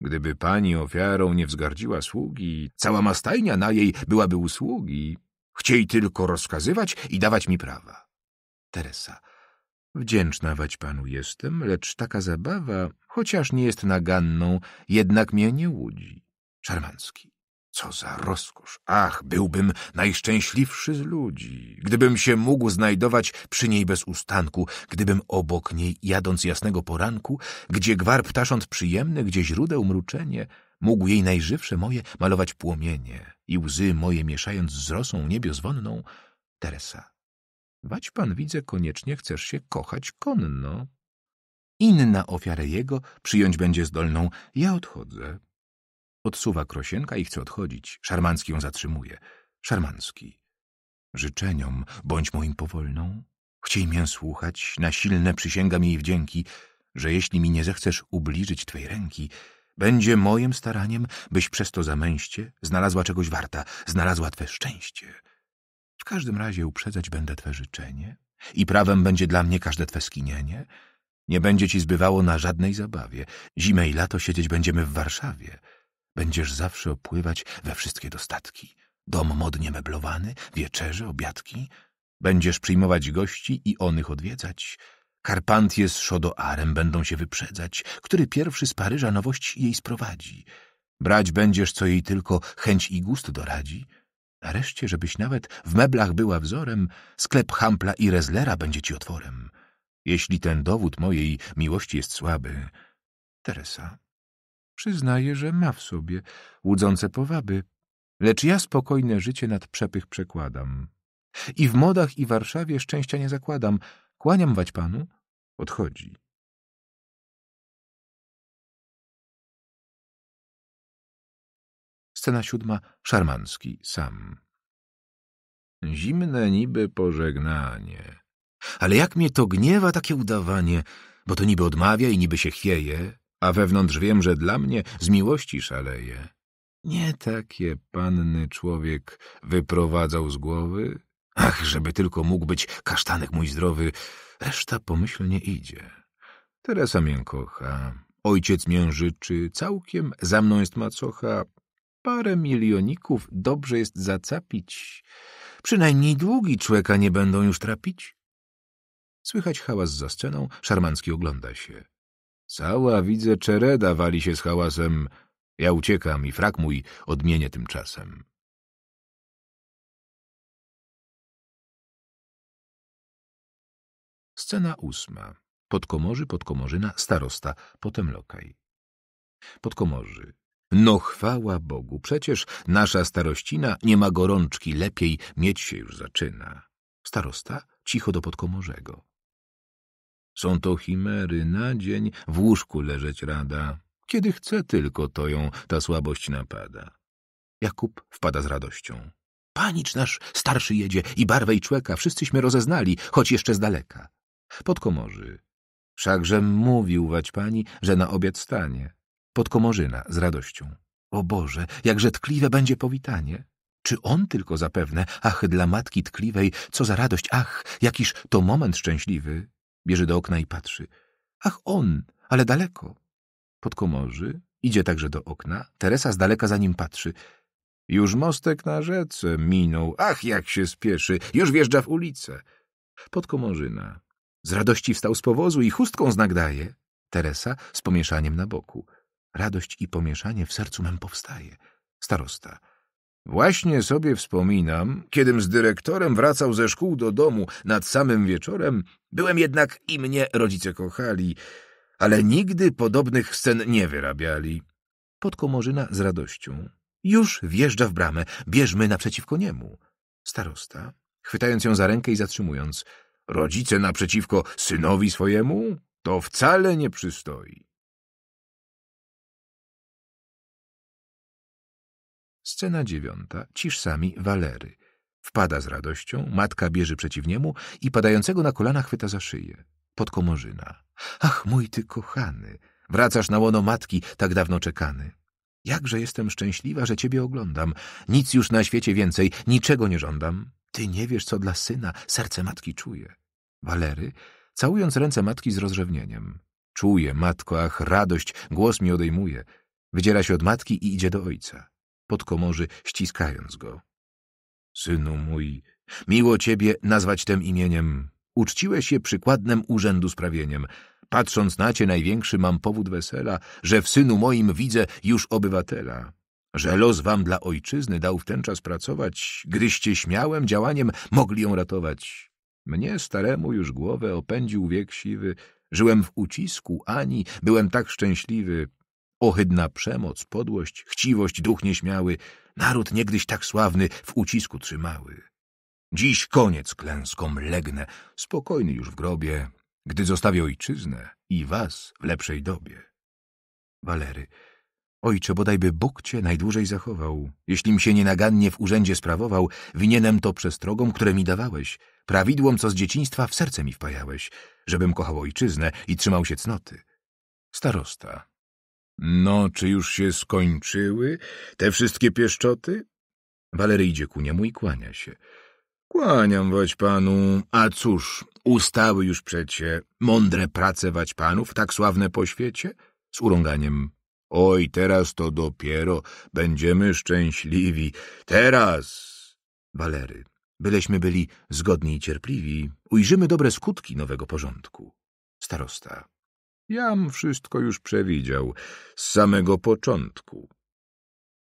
Gdyby pani ofiarą nie wzgardziła sługi, cała mastajnia na jej byłaby usługi. Chciej tylko rozkazywać i dawać mi prawa. Teresa. Wdzięczna wać panu jestem, lecz taka zabawa, chociaż nie jest naganną, jednak mnie nie łudzi. Szarmancki. Co za rozkosz! Ach, byłbym najszczęśliwszy z ludzi, gdybym się mógł znajdować przy niej bez ustanku, gdybym obok niej, jadąc jasnego poranku, gdzie gwar ptasząt przyjemny, gdzie źródeł mruczenie, mógł jej najżywsze moje malować płomienie i łzy moje mieszając z rosą niebiozwonną, Teresa. Wać pan widzę, koniecznie chcesz się kochać konno. Inna ofiarę jego przyjąć będzie zdolną. Ja odchodzę. Odsuwa Krosienka i chce odchodzić. Szarmancki ją zatrzymuje. Szarmancki. Życzeniom bądź moim powolną. Chciej mię słuchać, na silne przysięgam jej wdzięki, że jeśli mi nie zechcesz ubliżyć twej ręki, będzie moim staraniem, byś przez to zamęście znalazła czegoś warta, znalazła twe szczęście. W każdym razie uprzedzać będę Twe życzenie i prawem będzie dla mnie każde Twe skinienie. Nie będzie Ci zbywało na żadnej zabawie. Zimę i lato siedzieć będziemy w Warszawie. Będziesz zawsze opływać we wszystkie dostatki. Dom modnie meblowany, wieczerze, obiadki. Będziesz przyjmować gości i onych odwiedzać. Karpantie z Szodoarem będą się wyprzedzać, który pierwszy z Paryża nowość jej sprowadzi. Brać będziesz, co jej tylko chęć i gust doradzi. Nareszcie, żebyś nawet w meblach była wzorem, sklep Hampla i Rezlera będzie ci otworem. Jeśli ten dowód mojej miłości jest słaby... Teresa przyznaję, że ma w sobie łudzące powaby, lecz ja spokojne życie nad przepych przekładam. I w modach i Warszawie szczęścia nie zakładam. Kłaniam wać panu. Odchodzi. Scena siódma. Szarmanski sam. Zimne niby pożegnanie. Ale jak mnie to gniewa takie udawanie, bo to niby odmawia i niby się chwieje, a wewnątrz wiem, że dla mnie z miłości szaleje. Nie takie panny człowiek wyprowadzał z głowy? Ach, żeby tylko mógł być kasztanek mój zdrowy, reszta pomyślnie idzie. Teresa mię kocha, ojciec mię życzy, całkiem za mną jest macocha, parę milioników dobrze jest zacapić. Przynajmniej długi człeka nie będą już trapić. Słychać hałas za sceną, Szarmancki ogląda się. Cała, widzę, czereda wali się z hałasem. Ja uciekam i frak mój odmienię tymczasem. Scena ósma. Podkomorzy, podkomorzyna, starosta, potem lokaj. Podkomorzy. No chwała Bogu, przecież nasza starościna nie ma gorączki, lepiej mieć się już zaczyna. Starosta cicho do podkomorzego. Są to chimery, na dzień w łóżku leżeć rada. Kiedy chce tylko, to ją ta słabość napada. Jakub wpada z radością. Panicz nasz starszy jedzie i barwę i człeka, wszyscyśmy rozeznali, choć jeszcze z daleka. Podkomorzy. Wszakże mówił wać pani, że na obiad stanie. Podkomorzyna z radością. O Boże, jak tkliwe będzie powitanie! Czy on tylko zapewne, ach, dla matki tkliwej, co za radość, ach, jakiż to moment szczęśliwy! Bierze do okna i patrzy. Ach, on, ale daleko. Podkomorzy, idzie także do okna, Teresa z daleka za nim patrzy. Już mostek na rzece minął, ach, jak się spieszy, już wjeżdża w ulicę. Podkomorzyna. Z radości wstał z powozu i chustką znak daje. Teresa z pomieszaniem na boku. Radość i pomieszanie w sercu mem powstaje. Starosta. Właśnie sobie wspominam, kiedym z dyrektorem wracał ze szkół do domu nad samym wieczorem, byłem jednak i mnie rodzice kochali, ale nigdy podobnych scen nie wyrabiali. Podkomorzyna z radością. Już wjeżdża w bramę, bierzmy naprzeciwko niemu. Starosta, chwytając ją za rękę i zatrzymując. Rodzice naprzeciwko synowi swojemu? To wcale nie przystoi. Scena dziewiąta. Cisz sami Walery. Wpada z radością, matka bierze przeciw niemu i padającego na kolana chwyta za szyję. Podkomorzyna. Ach, mój ty kochany, wracasz na łono matki, tak dawno czekany. Jakże jestem szczęśliwa, że ciebie oglądam. Nic już na świecie więcej, niczego nie żądam. Ty nie wiesz, co dla syna serce matki czuje. Walery, całując ręce matki z rozrzewnieniem. Czuję, matko, ach, radość, głos mi odejmuje. Wydziela się od matki i idzie do ojca podkomorzy, ściskając go. Synu mój, miło ciebie nazwać tym imieniem. Uczciłeś się przykładnem urzędu sprawieniem. Patrząc na cię największy mam powód wesela, że w synu moim widzę już obywatela. Że los wam dla ojczyzny dał w ten czas pracować, gdyście śmiałym działaniem mogli ją ratować. Mnie staremu już głowę opędził wiek siwy, żyłem w ucisku Ani, byłem tak szczęśliwy, Ohydna przemoc, podłość, chciwość, duch nieśmiały, naród niegdyś tak sławny w ucisku trzymały. Dziś koniec klęskom legnę, spokojny już w grobie, gdy zostawię ojczyznę i was w lepszej dobie. Walery, ojcze, bodajby Bóg cię najdłużej zachował, jeślim się nienagannie w urzędzie sprawował, winienem to przestrogom, które mi dawałeś, prawidłom, co z dzieciństwa w serce mi wpajałeś, żebym kochał ojczyznę i trzymał się cnoty. Starosta, no, czy już się skończyły te wszystkie pieszczoty? Walery idzie ku niemu i kłania się. Kłaniam wać panu, a cóż, ustały już przecie mądre prace wać panów, tak sławne po świecie? Z urąganiem. Oj, teraz to dopiero będziemy szczęśliwi. Teraz! Walery, byleśmy byli zgodni i cierpliwi, ujrzymy dobre skutki nowego porządku. Starosta. Jam wszystko już przewidział, z samego początku.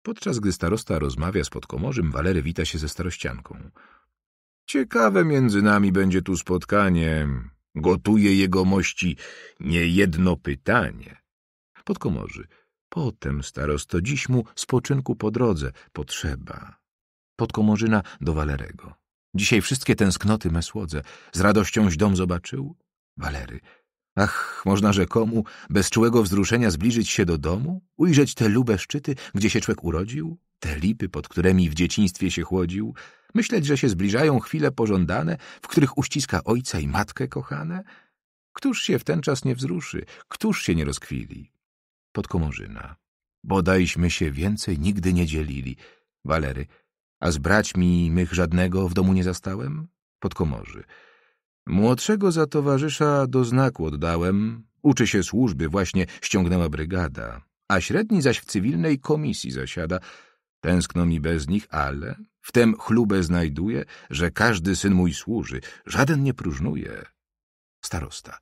Podczas gdy starosta rozmawia z podkomorzym, Walery wita się ze starościanką. Ciekawe między nami będzie tu spotkanie. Gotuje jego mości niejedno pytanie. Podkomorzy. Potem, starosto, dziś mu spoczynku po drodze potrzeba. Podkomorzyna do Walerego. Dzisiaj wszystkie tęsknoty me słodze. Z radościąś dom zobaczył? Walery. Ach, można rzekomu, bez czułego wzruszenia zbliżyć się do domu, ujrzeć te lube szczyty, gdzie się człowiek urodził, te lipy, pod którymi w dzieciństwie się chłodził, myśleć, że się zbliżają chwile pożądane, w których uściska ojca i matkę kochane? Któż się w ten czas nie wzruszy? Któż się nie rozkwili? Podkomorzyna. Bodajśmy się więcej nigdy nie dzielili. Walery. A z braćmi mych żadnego w domu nie zastałem? Podkomorzy. Młodszego za towarzysza do znaku oddałem, uczy się służby, właśnie ściągnęła brygada, a średni zaś w cywilnej komisji zasiada. Tęskno mi bez nich, ale wtem chlubę znajduję, że każdy syn mój służy, żaden nie próżnuje. Starosta.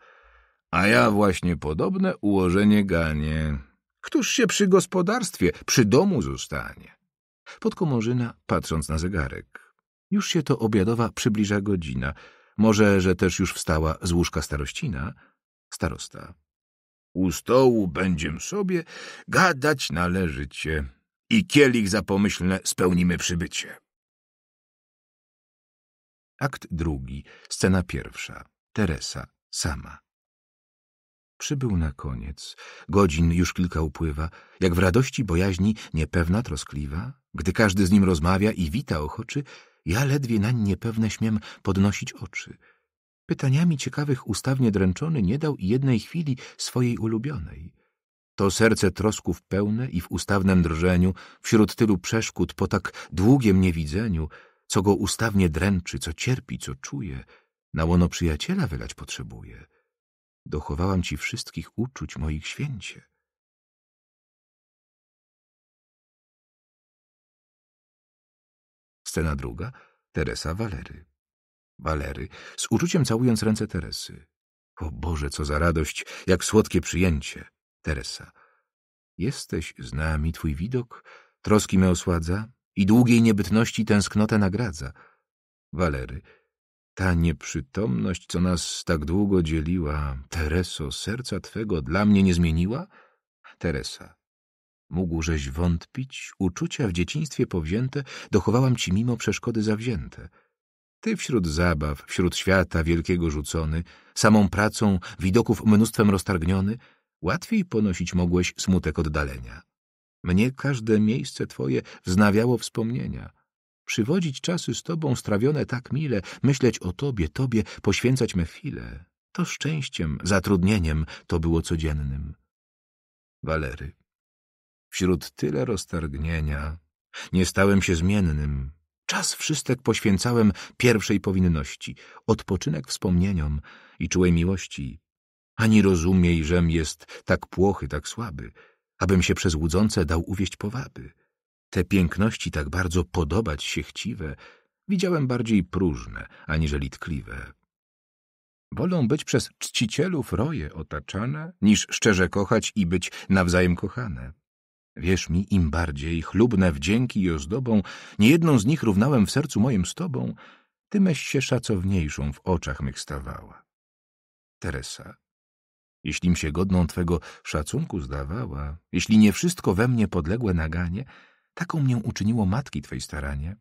A ja właśnie podobne ułożenie ganie. Któż się przy gospodarstwie, przy domu zostanie? Podkomorzyna, patrząc na zegarek. Już się to obiadowa przybliża godzina — może, że też już wstała z łóżka starościna? starosta. U stołu będziemy sobie, gadać należycie i kielich za pomyślne spełnimy przybycie. Akt drugi, scena pierwsza. Teresa, sama. Przybył na koniec. Godzin już kilka upływa, jak w radości bojaźni niepewna, troskliwa. Gdy każdy z nim rozmawia i wita ochoczy, ja ledwie nań niepewne śmiem podnosić oczy. Pytaniami ciekawych ustawnie dręczony nie dał jednej chwili swojej ulubionej. To serce trosków pełne i w ustawnym drżeniu, wśród tylu przeszkód, po tak długiem niewidzeniu, co go ustawnie dręczy, co cierpi, co czuje, na łono przyjaciela wylać potrzebuje. Dochowałam ci wszystkich uczuć moich święcie. Scena druga. Teresa Walery. Walery, z uczuciem całując ręce Teresy. O Boże, co za radość, jak słodkie przyjęcie. Teresa. Jesteś z nami, twój widok troski me osładza i długiej niebytności tęsknotę nagradza. Walery. Ta nieprzytomność, co nas tak długo dzieliła, Tereso, serca twego dla mnie nie zmieniła? Teresa. Mógłżeś wątpić, uczucia w dzieciństwie powzięte dochowałam ci mimo przeszkody zawzięte. Ty wśród zabaw, wśród świata wielkiego rzucony, samą pracą, widoków mnóstwem roztargniony, łatwiej ponosić mogłeś smutek oddalenia. Mnie każde miejsce twoje wznawiało wspomnienia. Przywodzić czasy z tobą strawione tak mile, myśleć o tobie, tobie, poświęcać me chwile. To szczęściem, zatrudnieniem, to było codziennym. Walery. Wśród tyle roztargnienia nie stałem się zmiennym. Czas wszystek poświęcałem pierwszej powinności, odpoczynek wspomnieniom i czułej miłości. Ani rozumiej, żem jest tak płochy, tak słaby, abym się przez łudzące dał uwieść powaby. Te piękności tak bardzo podobać się chciwe, widziałem bardziej próżne, aniżeli tkliwe. Wolą być przez czcicielów roje otaczane, niż szczerze kochać i być nawzajem kochane. Wierz mi, im bardziej chlubne wdzięki i ozdobą, niejedną z nich równałem w sercu moim z tobą, tymeś się szacowniejszą w oczach mych stawała. Teresa, jeślim się godną twego szacunku zdawała, jeśli nie wszystko we mnie podległe naganie, taką mnie uczyniło matki twej staranie.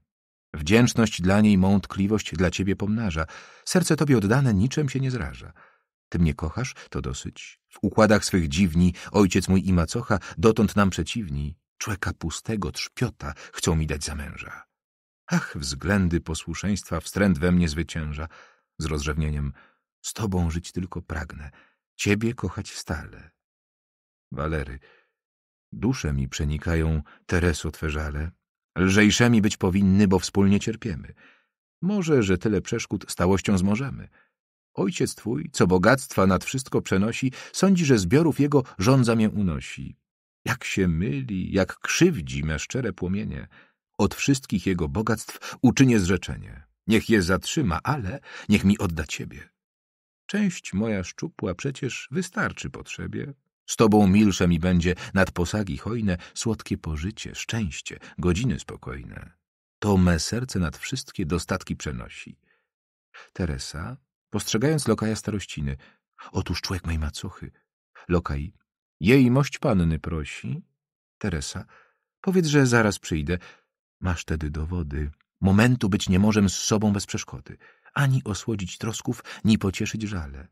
Wdzięczność dla niej mą tkliwość dla ciebie pomnaża, serce tobie oddane niczym się nie zraża. Ty mnie kochasz? To dosyć. W układach swych dziwni, ojciec mój i macocha, dotąd nam przeciwni, człeka pustego, trzpiota, chcą mi dać za męża. Ach, względy posłuszeństwa wstręt we mnie zwycięża. Z rozrzewnieniem, z tobą żyć tylko pragnę, ciebie kochać stale. Walery, dusze mi przenikają, Tereso twe żale. Lżejszemi być powinny, bo wspólnie cierpiemy. Może, że tyle przeszkód stałością zmożemy. Ojciec twój, co bogactwa nad wszystko przenosi, sądzi, że zbiorów jego żądza mię unosi. Jak się myli, jak krzywdzi me szczere płomienie. Od wszystkich jego bogactw uczynię zrzeczenie. Niech je zatrzyma, ale niech mi odda ciebie. Część moja szczupła przecież wystarczy potrzebie. Z tobą milsze mi będzie nad posagi hojne słodkie pożycie, szczęście, godziny spokojne. To me serce nad wszystkie dostatki przenosi. Teresa, Postrzegając lokaja starościny. otóż człowiek mej macuchy. Lokaj, jej mość panny prosi. Teresa, powiedz, że zaraz przyjdę. Masz tedy dowody. Momentu być nie możem z sobą bez przeszkody, ani osłodzić trosków, ni pocieszyć żale.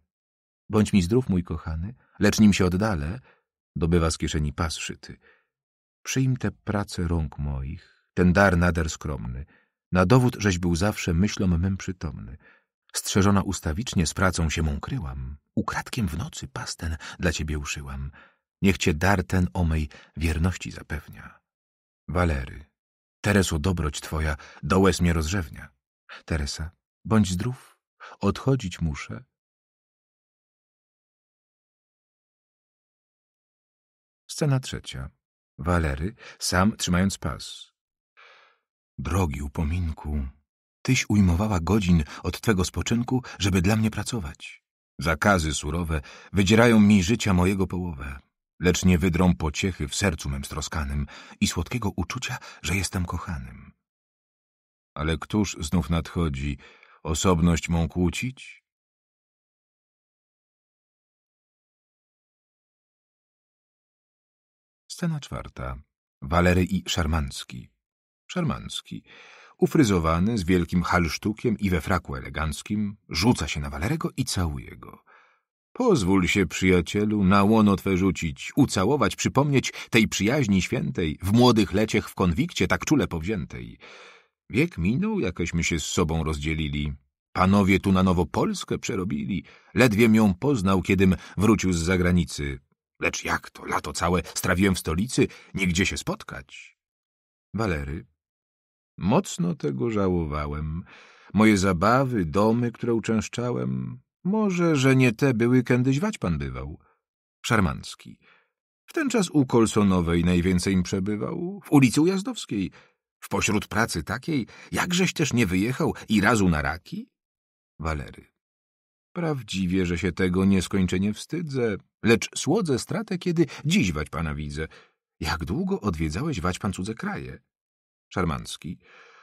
Bądź mi zdrów, mój kochany, lecz nim się oddalę, dobywa z kieszeni pas szyty. Przyjm tę pracę rąk moich, ten dar nader skromny, na dowód, żeś był zawsze myślom mym przytomny strzeżona ustawicznie, z pracą się kryłam. Ukradkiem w nocy pas ten dla ciebie uszyłam. Niech cię dar ten o mej wierności zapewnia. Walery, Tereso, dobroć twoja do łez mnie rozrzewnia. Teresa, bądź zdrów, odchodzić muszę. Scena trzecia. Walery, sam trzymając pas. Drogi upominku, Tyś ujmowała godzin od twego spoczynku, żeby dla mnie pracować. Zakazy surowe wydzierają mi życia mojego połowę, lecz nie wydrą pociechy w sercu mem stroskanym i słodkiego uczucia, że jestem kochanym. Ale któż znów nadchodzi, osobność mą kłócić? Scena czwarta. Walery i Szarmanski. Szarmanski ufryzowany, z wielkim halsztukiem i we fraku eleganckim, rzuca się na Walerego i całuje go. Pozwól się, przyjacielu, na łono twe rzucić, ucałować, przypomnieć tej przyjaźni świętej, w młodych leciech w konwikcie tak czule powziętej. Wiek minął, jakośmy się z sobą rozdzielili. Panowie tu na nowo Polskę przerobili. Ledwiem ją poznał, kiedym wrócił z zagranicy. Lecz jak to, lato całe strawiłem w stolicy, nigdzie się spotkać. Walery, Mocno tego żałowałem. Moje zabawy, domy, które uczęszczałem, może, że nie te były, kiedyś wać pan bywał. Szarmancki. W ten czas u Kolsonowej najwięcej im przebywał, w ulicy Ujazdowskiej. W pośród pracy takiej, jakżeś też nie wyjechał i razu na raki? Walery. Prawdziwie, że się tego nieskończenie wstydzę, lecz słodzę stratę, kiedy dziś wać pana widzę. Jak długo odwiedzałeś wać pan cudze kraje? Szarmancki.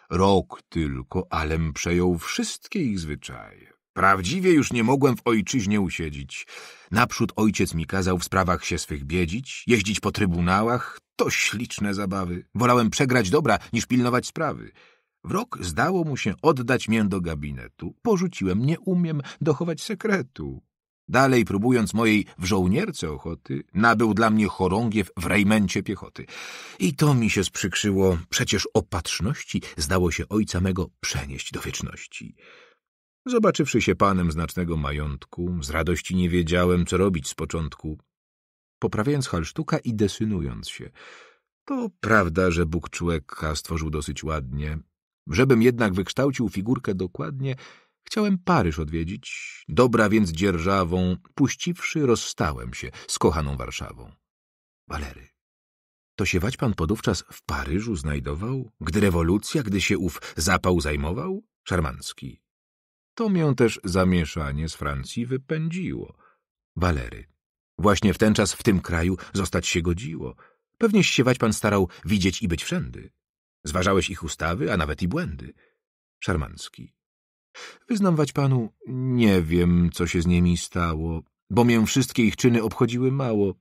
Rok tylko, alem przejął wszystkie ich zwyczaje. Prawdziwie już nie mogłem w ojczyźnie usiedzić. Naprzód ojciec mi kazał w sprawach się swych biedzić, jeździć po trybunałach. To śliczne zabawy. Wolałem przegrać dobra, niż pilnować sprawy. W rok zdało mu się oddać mię do gabinetu. Porzuciłem, nie umiem dochować sekretu. Dalej, próbując mojej w żołnierce ochoty, nabył dla mnie chorągiew w rejmencie piechoty. I to mi się sprzykrzyło, przecież opatrzności zdało się ojca mego przenieść do wieczności. Zobaczywszy się panem znacznego majątku, z radości nie wiedziałem, co robić z początku. Poprawiając halsztuka i desynując się. To prawda, że Bóg człowieka stworzył dosyć ładnie. Żebym jednak wykształcił figurkę dokładnie, Chciałem Paryż odwiedzić, dobra więc dzierżawą, puściwszy, rozstałem się z kochaną Warszawą. Walery, to się wać pan podówczas w Paryżu znajdował, gdy rewolucja, gdy się ów zapał zajmował? Szarmancki. To mię też zamieszanie z Francji wypędziło. Walery, właśnie w ten czas w tym kraju zostać się godziło. Pewnie siewać pan starał widzieć i być wszędy. Zważałeś ich ustawy, a nawet i błędy. Szarmancki. Wyznawać panu, nie wiem, co się z nimi stało, bo mię wszystkie ich czyny obchodziły mało.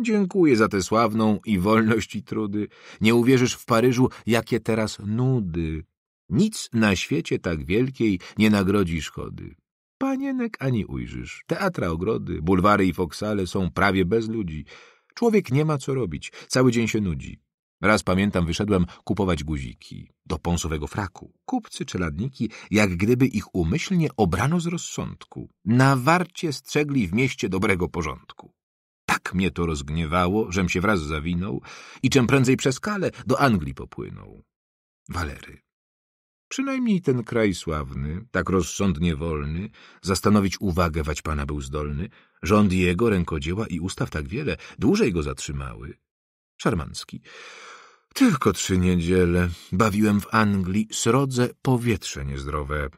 Dziękuję za tę sławną i wolność i trudy. Nie uwierzysz w Paryżu, jakie teraz nudy. Nic na świecie tak wielkiej nie nagrodzi szkody. Panienek ani ujrzysz. Teatra, ogrody, bulwary i foksale są prawie bez ludzi. Człowiek nie ma co robić, cały dzień się nudzi. Raz pamiętam, wyszedłem kupować guziki do pąsowego fraku. Kupcy czeladniki, jak gdyby ich umyślnie obrano z rozsądku. Na warcie strzegli w mieście dobrego porządku. Tak mnie to rozgniewało, żem się wraz zawinął i czym prędzej przez kale do Anglii popłynął. Walery. Przynajmniej ten kraj sławny, tak rozsądnie wolny, zastanowić uwagę wać pana był zdolny, rząd jego rękodzieła i ustaw tak wiele, dłużej go zatrzymały. Szarmanski. Tylko trzy niedziele. Bawiłem w Anglii srodze powietrze niezdrowe.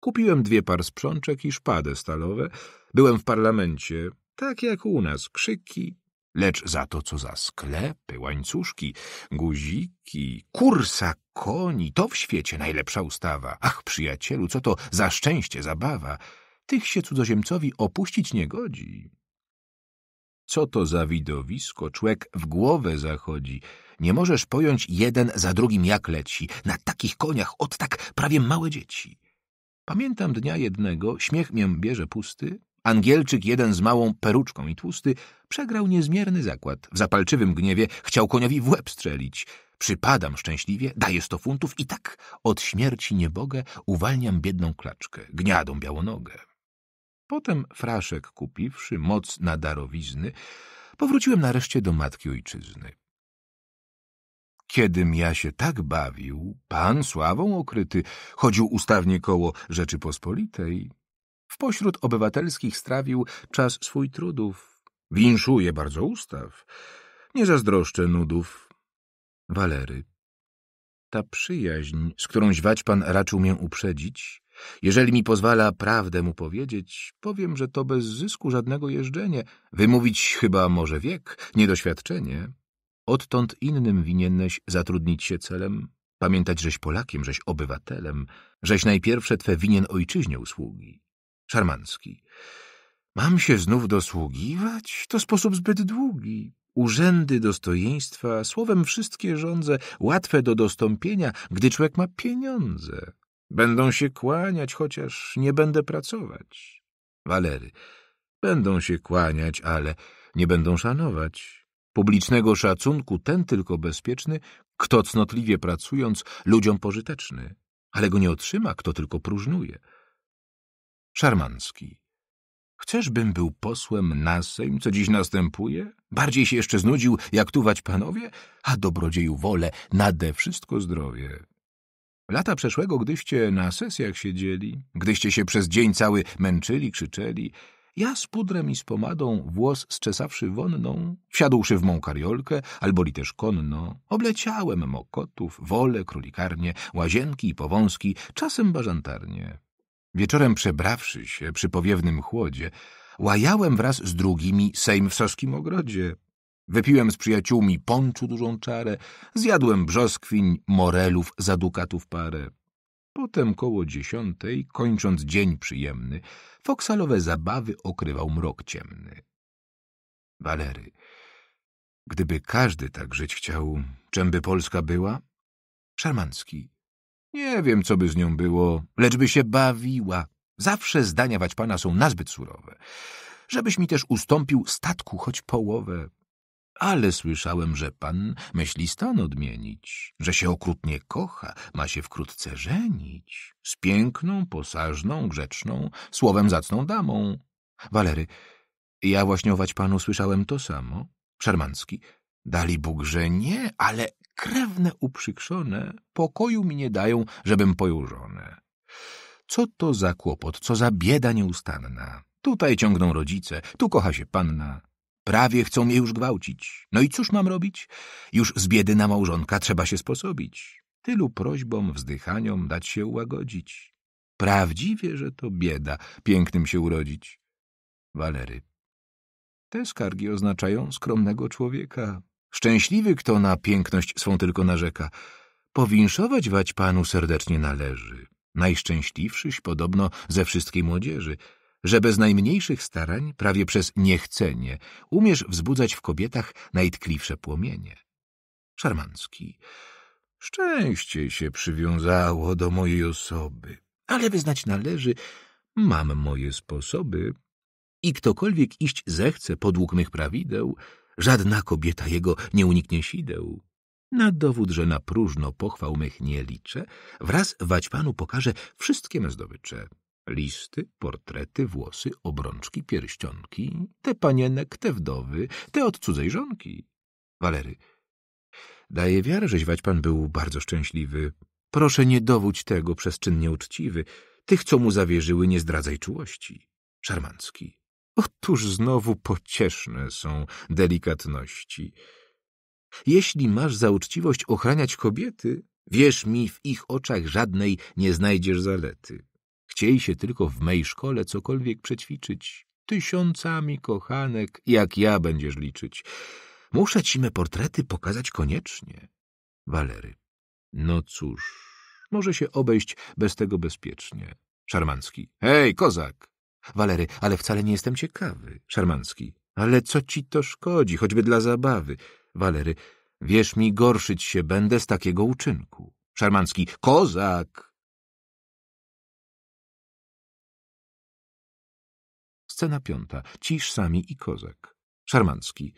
Kupiłem dwie par sprzączek i szpady stalowe. Byłem w parlamencie, tak jak u nas, krzyki, lecz za to, co za sklepy, łańcuszki, guziki, kursa koni, to w świecie najlepsza ustawa. Ach, przyjacielu, co to za szczęście, zabawa. Tych się cudzoziemcowi opuścić nie godzi. Co to za widowisko, człek w głowę zachodzi. Nie możesz pojąć jeden za drugim jak leci, na takich koniach, od tak prawie małe dzieci. Pamiętam dnia jednego, śmiech mię bierze pusty, Angielczyk jeden z małą peruczką i tłusty przegrał niezmierny zakład. W zapalczywym gniewie chciał koniowi w łeb strzelić. Przypadam szczęśliwie, daję sto funtów i tak od śmierci niebogę uwalniam biedną klaczkę, gniadą białonogę. Potem fraszek kupiwszy moc na darowizny, powróciłem nareszcie do matki ojczyzny. Kiedym ja się tak bawił, pan sławą okryty chodził ustawnie koło Rzeczypospolitej. W pośród obywatelskich strawił czas swój trudów. Winszuje bardzo ustaw. Nie zazdroszczę nudów. Walery. Ta przyjaźń, z którą źwać pan raczył mię uprzedzić, jeżeli mi pozwala prawdę mu powiedzieć, powiem, że to bez zysku żadnego jeżdżenie. Wymówić chyba może wiek, niedoświadczenie. Odtąd innym winieneś zatrudnić się celem, pamiętać, żeś Polakiem, żeś obywatelem, żeś najpierwsze twe winien ojczyźnie usługi. Szarmanski. Mam się znów dosługiwać? To sposób zbyt długi. Urzędy dostojeństwa, słowem wszystkie rządze, łatwe do dostąpienia, gdy człowiek ma pieniądze. Będą się kłaniać, chociaż nie będę pracować. Walery. Będą się kłaniać, ale nie będą szanować publicznego szacunku ten tylko bezpieczny, kto cnotliwie pracując, ludziom pożyteczny, ale go nie otrzyma, kto tylko próżnuje. Szarmanski. Chcesz, bym był posłem na Sejm, co dziś następuje? Bardziej się jeszcze znudził, jak tuwać panowie? A dobrodzieju wolę, nade wszystko zdrowie. Lata przeszłego, gdyście na sesjach siedzieli, gdyście się przez dzień cały męczyli, krzyczeli, ja z pudrem i z pomadą, włos sczesawszy wonną, wsiadłszy w mą kariolkę, albo też konno, obleciałem mokotów, wole, królikarnie, łazienki i powązki, czasem bażantarnie. Wieczorem przebrawszy się przy powiewnym chłodzie, łajałem wraz z drugimi sejm w soskim ogrodzie. Wypiłem z przyjaciółmi ponczu dużą czarę, zjadłem brzoskwiń, morelów za dukatów parę. Potem koło dziesiątej, kończąc dzień przyjemny, foksalowe zabawy okrywał mrok ciemny. Walery, gdyby każdy tak żyć chciał, by Polska była? Szarmancki. Nie wiem, co by z nią było, lecz by się bawiła. Zawsze zdania wać pana są nazbyt surowe. Żebyś mi też ustąpił statku choć połowę, ale słyszałem, że pan myśli stan odmienić, że się okrutnie kocha, ma się wkrótce żenić, z piękną, posażną, grzeczną, słowem zacną damą. Walery, ja właśniować panu słyszałem to samo. Szermanski, dali Bóg, że nie, ale krewne uprzykrzone pokoju mi nie dają, żebym pojął żonę. Co to za kłopot, co za bieda nieustanna. Tutaj ciągną rodzice, tu kocha się panna. Prawie chcą mnie już gwałcić. No i cóż mam robić? Już z biedy na małżonka trzeba się sposobić. Tylu prośbom, wzdychaniom dać się ułagodzić. Prawdziwie, że to bieda pięknym się urodzić. Walery. Te skargi oznaczają skromnego człowieka. Szczęśliwy, kto na piękność swą tylko narzeka. Powinszować wać panu serdecznie należy. Najszczęśliwszyś podobno ze wszystkiej młodzieży że bez najmniejszych starań, prawie przez niechcenie, umiesz wzbudzać w kobietach najtkliwsze płomienie. Szarmancki. Szczęście się przywiązało do mojej osoby, ale wyznać należy, mam moje sposoby i ktokolwiek iść zechce podług mych prawideł, żadna kobieta jego nie uniknie sideł. Na dowód, że na próżno pochwał mych nie liczę, wraz wać panu pokażę wszystkie me zdobycze. Listy, portrety, włosy, obrączki, pierścionki, te panienek, te wdowy, te od cudzej żonki. Walery. Daję wiarę, że źwać pan był bardzo szczęśliwy. Proszę nie dowódź tego przez czyn nieuczciwy. Tych, co mu zawierzyły, nie zdradzaj czułości. Szarmancki. Otóż znowu pocieszne są delikatności. Jeśli masz za uczciwość ochraniać kobiety, wierz mi, w ich oczach żadnej nie znajdziesz zalety. Chciej się tylko w mej szkole cokolwiek przećwiczyć. Tysiącami kochanek, jak ja będziesz liczyć. Muszę ci me portrety pokazać koniecznie. Walery. No cóż, może się obejść bez tego bezpiecznie. Szarmanski. Hej, kozak! Walery, ale wcale nie jestem ciekawy. Szarmanski. Ale co ci to szkodzi, choćby dla zabawy? Walery. Wierz mi, gorszyć się będę z takiego uczynku. Szarmanski. Kozak! Scena piąta. Cisz sami i kozak. Szarmancki.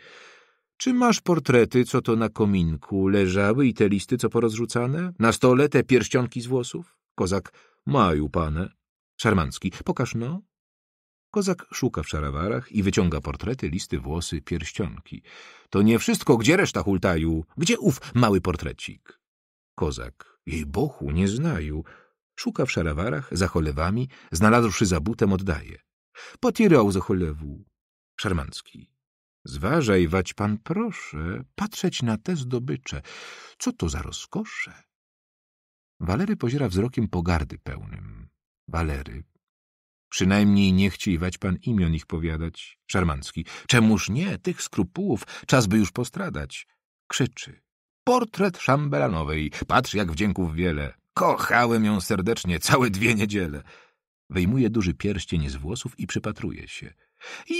Czy masz portrety, co to na kominku leżały i te listy, co porozrzucane? Na stole te pierścionki z włosów? Kozak. Maju, pane. Szarmancki. Pokaż no. Kozak szuka w szarawarach i wyciąga portrety, listy, włosy, pierścionki. To nie wszystko, gdzie reszta hultaju? Gdzie ów mały portrecik? Kozak. Jej bochu, nie znaju. Szuka w szarawarach, za cholewami, znalazłszy za butem, oddaje. Potierał za cholewu. Szarmancki. Zważaj, wać pan proszę, patrzeć na te zdobycze. Co to za rozkosze? Walery poziera wzrokiem pogardy pełnym. Walery. Przynajmniej nie chci wać pan imion ich powiadać. Szarmancki. Czemuż nie, tych skrupułów czas by już postradać. Krzyczy. Portret szambelanowej. Patrz, jak wdzięków wiele. Kochałem ją serdecznie, całe dwie niedziele. Wyjmuje duży pierścień z włosów i przypatruje się.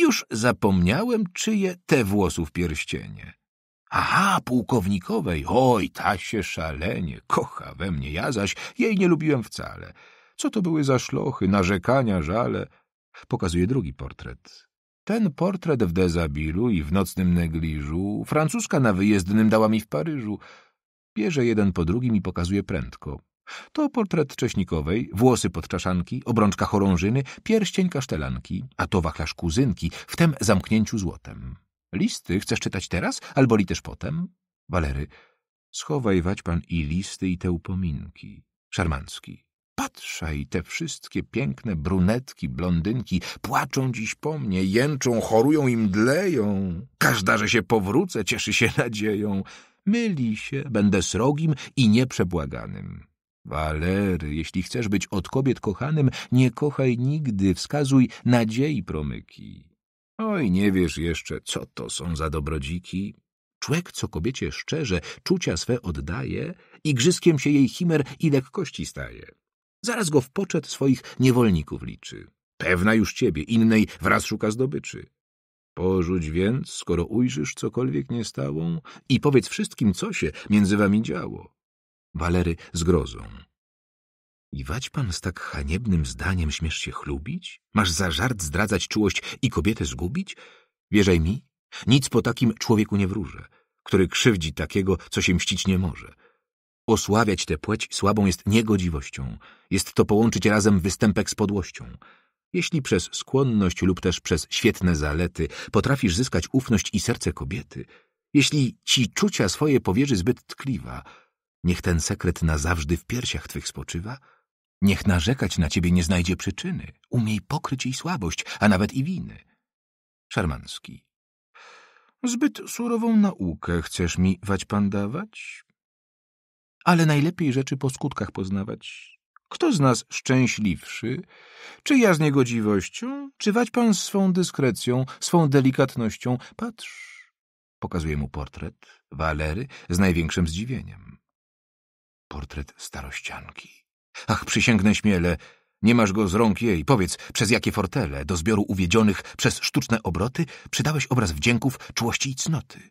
Już zapomniałem, czyje te włosów pierścienie. Aha, pułkownikowej. Oj, ta się szalenie kocha we mnie, ja zaś jej nie lubiłem wcale. Co to były za szlochy, narzekania, żale? Pokazuje drugi portret. Ten portret w dezabilu i w nocnym negliżu francuska na wyjezdnym dała mi w Paryżu. Bierze jeden po drugim i pokazuje prędko. To portret Cześnikowej, włosy pod czaszanki, obrączka chorążyny, pierścień kasztelanki, a to wachlarz kuzynki, w tem zamknięciu złotem. Listy chcesz czytać teraz, albo li też potem? Walery, schowaj wać pan i listy, i te upominki. Szarmancki, patrzaj, te wszystkie piękne brunetki, blondynki płaczą dziś po mnie, jęczą, chorują i mdleją. Każda, że się powrócę, cieszy się nadzieją. Myli się, będę srogim i nieprzebłaganym. Walery, jeśli chcesz być od kobiet kochanym, nie kochaj nigdy, wskazuj nadziei promyki. Oj, nie wiesz jeszcze, co to są za dobrodziki. Człek, co kobiecie szczerze czucia swe oddaje, igrzyskiem się jej chimer i lekkości staje. Zaraz go w poczet swoich niewolników liczy. Pewna już ciebie, innej wraz szuka zdobyczy. Porzuć więc, skoro ujrzysz cokolwiek niestałą i powiedz wszystkim, co się między wami działo. Walery z grozą. I wać pan z tak haniebnym zdaniem śmiesz się chlubić? Masz za żart zdradzać czułość i kobietę zgubić? Wierzaj mi, nic po takim człowieku nie wróżę, który krzywdzi takiego, co się mścić nie może. Osławiać tę płeć słabą jest niegodziwością. Jest to połączyć razem występek z podłością. Jeśli przez skłonność lub też przez świetne zalety potrafisz zyskać ufność i serce kobiety, jeśli ci czucia swoje powierzy zbyt tkliwa, Niech ten sekret na nazawżdy w piersiach twych spoczywa. Niech narzekać na ciebie nie znajdzie przyczyny. Umiej pokryć jej słabość, a nawet i winy. Szarmanski. Zbyt surową naukę chcesz mi, wać pan, dawać? Ale najlepiej rzeczy po skutkach poznawać. Kto z nas szczęśliwszy? Czy ja z niegodziwością? Czy wać pan swą dyskrecją, swą delikatnością? Patrz. Pokazuje mu portret Walery z największym zdziwieniem portret starościanki. Ach, przysięgnę śmiele, nie masz go z rąk jej. Powiedz, przez jakie fortele do zbioru uwiedzionych przez sztuczne obroty przydałeś obraz wdzięków, czułości i cnoty?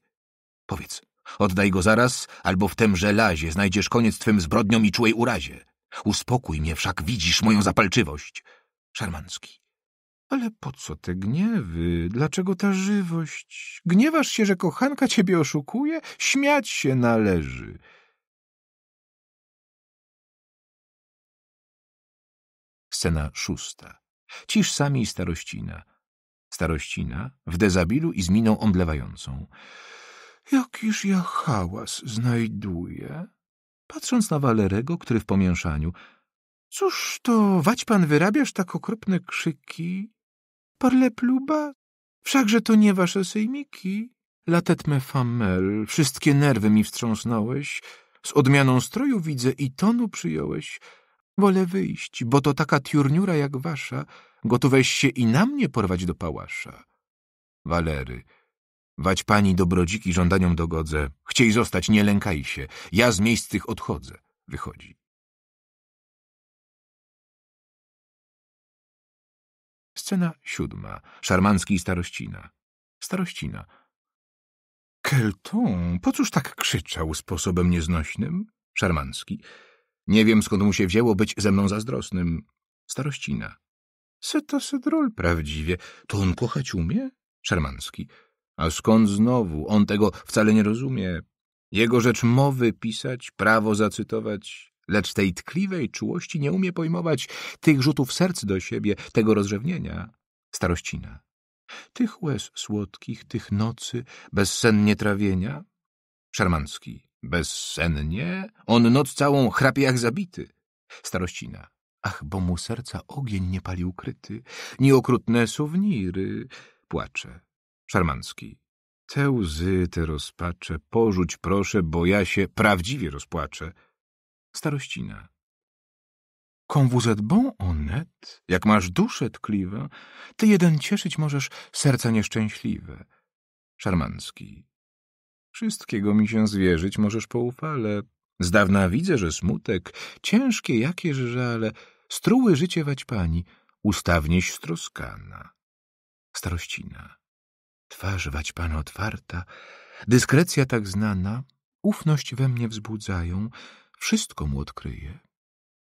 Powiedz, oddaj go zaraz, albo w tym żelazie znajdziesz koniec twym zbrodniom i czułej urazie. Uspokój mnie, wszak widzisz moją zapalczywość. Szarmanski. Ale po co te gniewy? Dlaczego ta żywość? Gniewasz się, że kochanka ciebie oszukuje? Śmiać się należy. Scena szósta. Ciż sami i starościna. Starościna w dezabilu i z miną omdlewającą. Jakiż ja hałas znajduję? Patrząc na Walerego, który w pomieszaniu. Cóż to, wać pan wyrabiasz tak okropne krzyki? Parle pluba? Wszakże to nie wasze sejmiki. Latet me famel, wszystkie nerwy mi wstrząsnąłeś. Z odmianą stroju widzę i tonu przyjąłeś. Wolę wyjść, bo to taka tiurniura jak wasza, gotoweś się i na mnie porwać do pałasza. Walery, wać pani dobrodziki żądaniom dogodzę, chciej zostać, nie lękaj się, ja z miejsc tych odchodzę, wychodzi. Scena siódma. Szarmancki i starościna. Starościna. Kelton, po cóż tak krzyczał sposobem nieznośnym? Szarmancki. Nie wiem, skąd mu się wzięło być ze mną zazdrosnym. Starościna. Seta sedrol prawdziwie. To on kochać umie? Szermanski. A skąd znowu? On tego wcale nie rozumie. Jego rzecz mowy pisać, prawo zacytować, lecz tej tkliwej czułości nie umie pojmować, tych rzutów serc do siebie, tego rozrzewnienia. Starościna. Tych łez słodkich, tych nocy, bezsennie trawienia. Szermanski. Bezsennie? On noc całą chrapie jak zabity. Starościna. Ach, bo mu serca ogień nie pali ukryty. Nieokrutne suwniry. Płacze. Szarmanski. Te łzy, te rozpacze, porzuć proszę, bo ja się prawdziwie rozpłaczę. Starościna. Quand vous êtes bon, honnête, jak masz duszę tkliwe, ty jeden cieszyć możesz serca nieszczęśliwe. Szarmanski. Wszystkiego mi się zwierzyć możesz poufale. Z dawna widzę, że smutek, ciężkie jakież żale, struły życie wać pani, ustawnieś stroskana. Starościna. Twarz wać pana otwarta, dyskrecja tak znana, ufność we mnie wzbudzają, wszystko mu odkryje.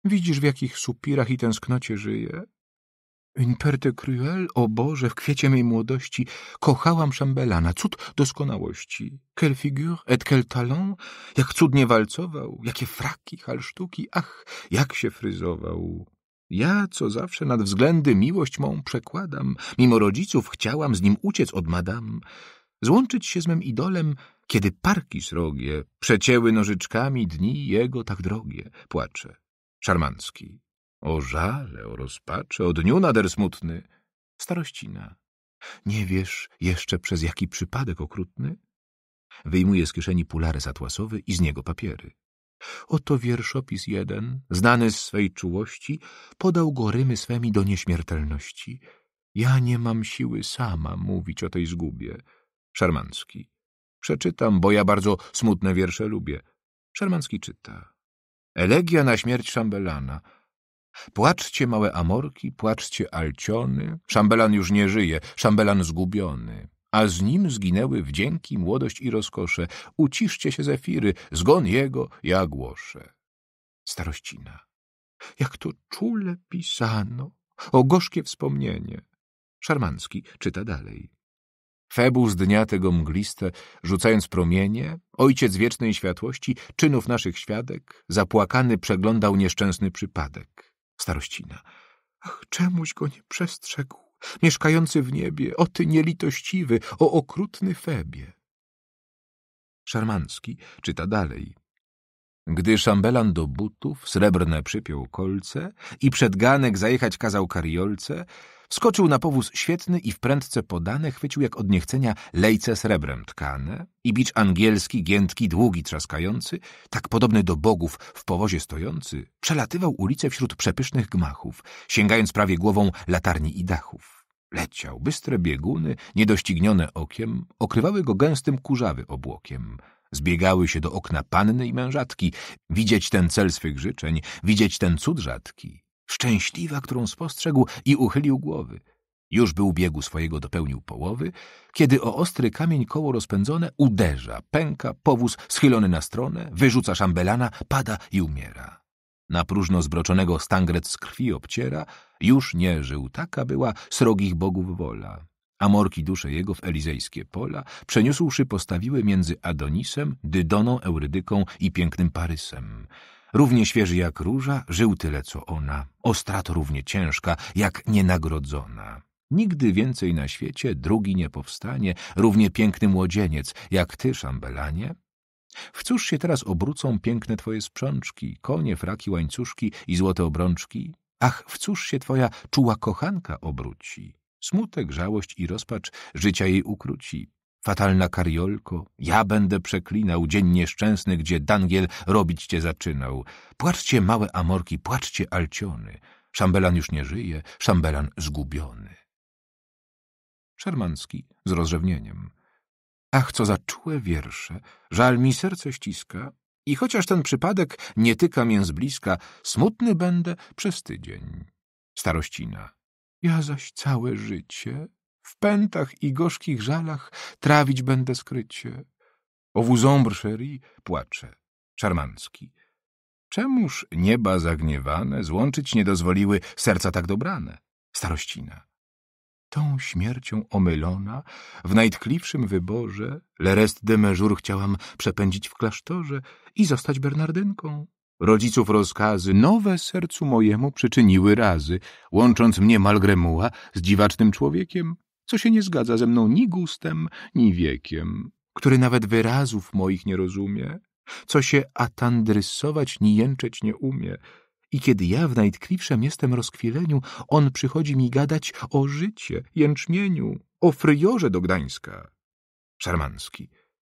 Widzisz, w jakich supirach i tęsknocie żyje. Une perte cruelle, o Boże, w kwiecie mej młodości kochałam szambelana, cud doskonałości. Quelle figure et quel talent, jak cudnie walcował, jakie fraki, halsztuki, ach, jak się fryzował. Ja, co zawsze nad względy miłość mą przekładam, mimo rodziców chciałam z nim uciec od madam, złączyć się z mym idolem, kiedy parki srogie przecięły nożyczkami dni jego tak drogie, płacze. Szarmancki. O żale, o rozpaczy, o dniu nader smutny. starościna. Nie wiesz jeszcze przez jaki przypadek okrutny? Wyjmuje z kieszeni pularez atłasowy i z niego papiery. Oto wierszopis jeden, znany z swej czułości, podał go rymy swemi do nieśmiertelności. Ja nie mam siły sama mówić o tej zgubie. Szermanski. Przeczytam, bo ja bardzo smutne wiersze lubię. Szermanski czyta. Elegia na śmierć Szambelana — Płaczcie, małe amorki, płaczcie, alciony. Szambelan już nie żyje, szambelan zgubiony. A z nim zginęły wdzięki, młodość i rozkosze. Uciszcie się, zefiry, zgon jego ja głoszę. Starościna, Jak to czule pisano. O gorzkie wspomnienie. Szarmancki czyta dalej. Febus dnia tego mgliste, rzucając promienie, ojciec wiecznej światłości, czynów naszych świadek, zapłakany przeglądał nieszczęsny przypadek. Starościna. Ach, czemuś go nie przestrzegł, mieszkający w niebie, o ty nielitościwy, o okrutny Febie. Szarmanski czyta dalej. Gdy szambelan do butów srebrne przypiął kolce i przed ganek zajechać kazał kariolce, skoczył na powóz świetny i w prędce podane chwycił jak od niechcenia lejce srebrem tkane i bicz angielski, giętki, długi, trzaskający, tak podobny do bogów w powozie stojący, przelatywał ulicę wśród przepysznych gmachów, sięgając prawie głową latarni i dachów. Leciał, bystre bieguny, niedoścignione okiem, okrywały go gęstym kurzawy obłokiem – Zbiegały się do okna panny i mężatki, widzieć ten cel swych życzeń, widzieć ten cud rzadki. Szczęśliwa, którą spostrzegł i uchylił głowy. Już był biegu swojego dopełnił połowy, kiedy o ostry kamień koło rozpędzone uderza, pęka, powóz schylony na stronę, wyrzuca szambelana, pada i umiera. Na próżno zbroczonego stangret z krwi obciera, już nie żył, taka była srogich bogów wola. Amorki dusze jego w elizejskie pola, przeniósłszy postawiły między Adonisem, Dydoną, Eurydyką i pięknym Parysem. Równie świeży jak róża, żył tyle co ona, ostrat równie ciężka, jak nienagrodzona. Nigdy więcej na świecie drugi nie powstanie, równie piękny młodzieniec, jak ty, szambelanie. W cóż się teraz obrócą piękne twoje sprzączki, konie, fraki, łańcuszki i złote obrączki? Ach, w cóż się twoja czuła kochanka obróci? Smutek, żałość i rozpacz życia jej ukróci. Fatalna kariolko, ja będę przeklinał dzień nieszczęsny, gdzie Dangiel robić cię zaczynał. Płaczcie małe amorki, płaczcie alciony. Szambelan już nie żyje, szambelan zgubiony. Szermanski z rozrzewnieniem. Ach, co za czułe wiersze, żal mi serce ściska i chociaż ten przypadek nie tyka mię z bliska, smutny będę przez tydzień. Starościna. Ja zaś całe życie w pętach i gorzkich żalach trawić będę skrycie. O ząbr płacze, szarmanski. Czemuż nieba zagniewane złączyć nie dozwoliły serca tak dobrane? Starościna. Tą śmiercią omylona, w najtkliwszym wyborze, Lerest de Meżur chciałam przepędzić w klasztorze i zostać Bernardynką. Rodziców rozkazy nowe sercu mojemu przyczyniły razy, łącząc mnie malgremuła z dziwacznym człowiekiem, co się nie zgadza ze mną ni gustem, ni wiekiem, który nawet wyrazów moich nie rozumie, co się atandrysować ni jęczeć nie umie. I kiedy ja w najtkliwszem jestem rozkwileniu, on przychodzi mi gadać o życie, jęczmieniu, o fryjorze do Gdańska. Szarmanski.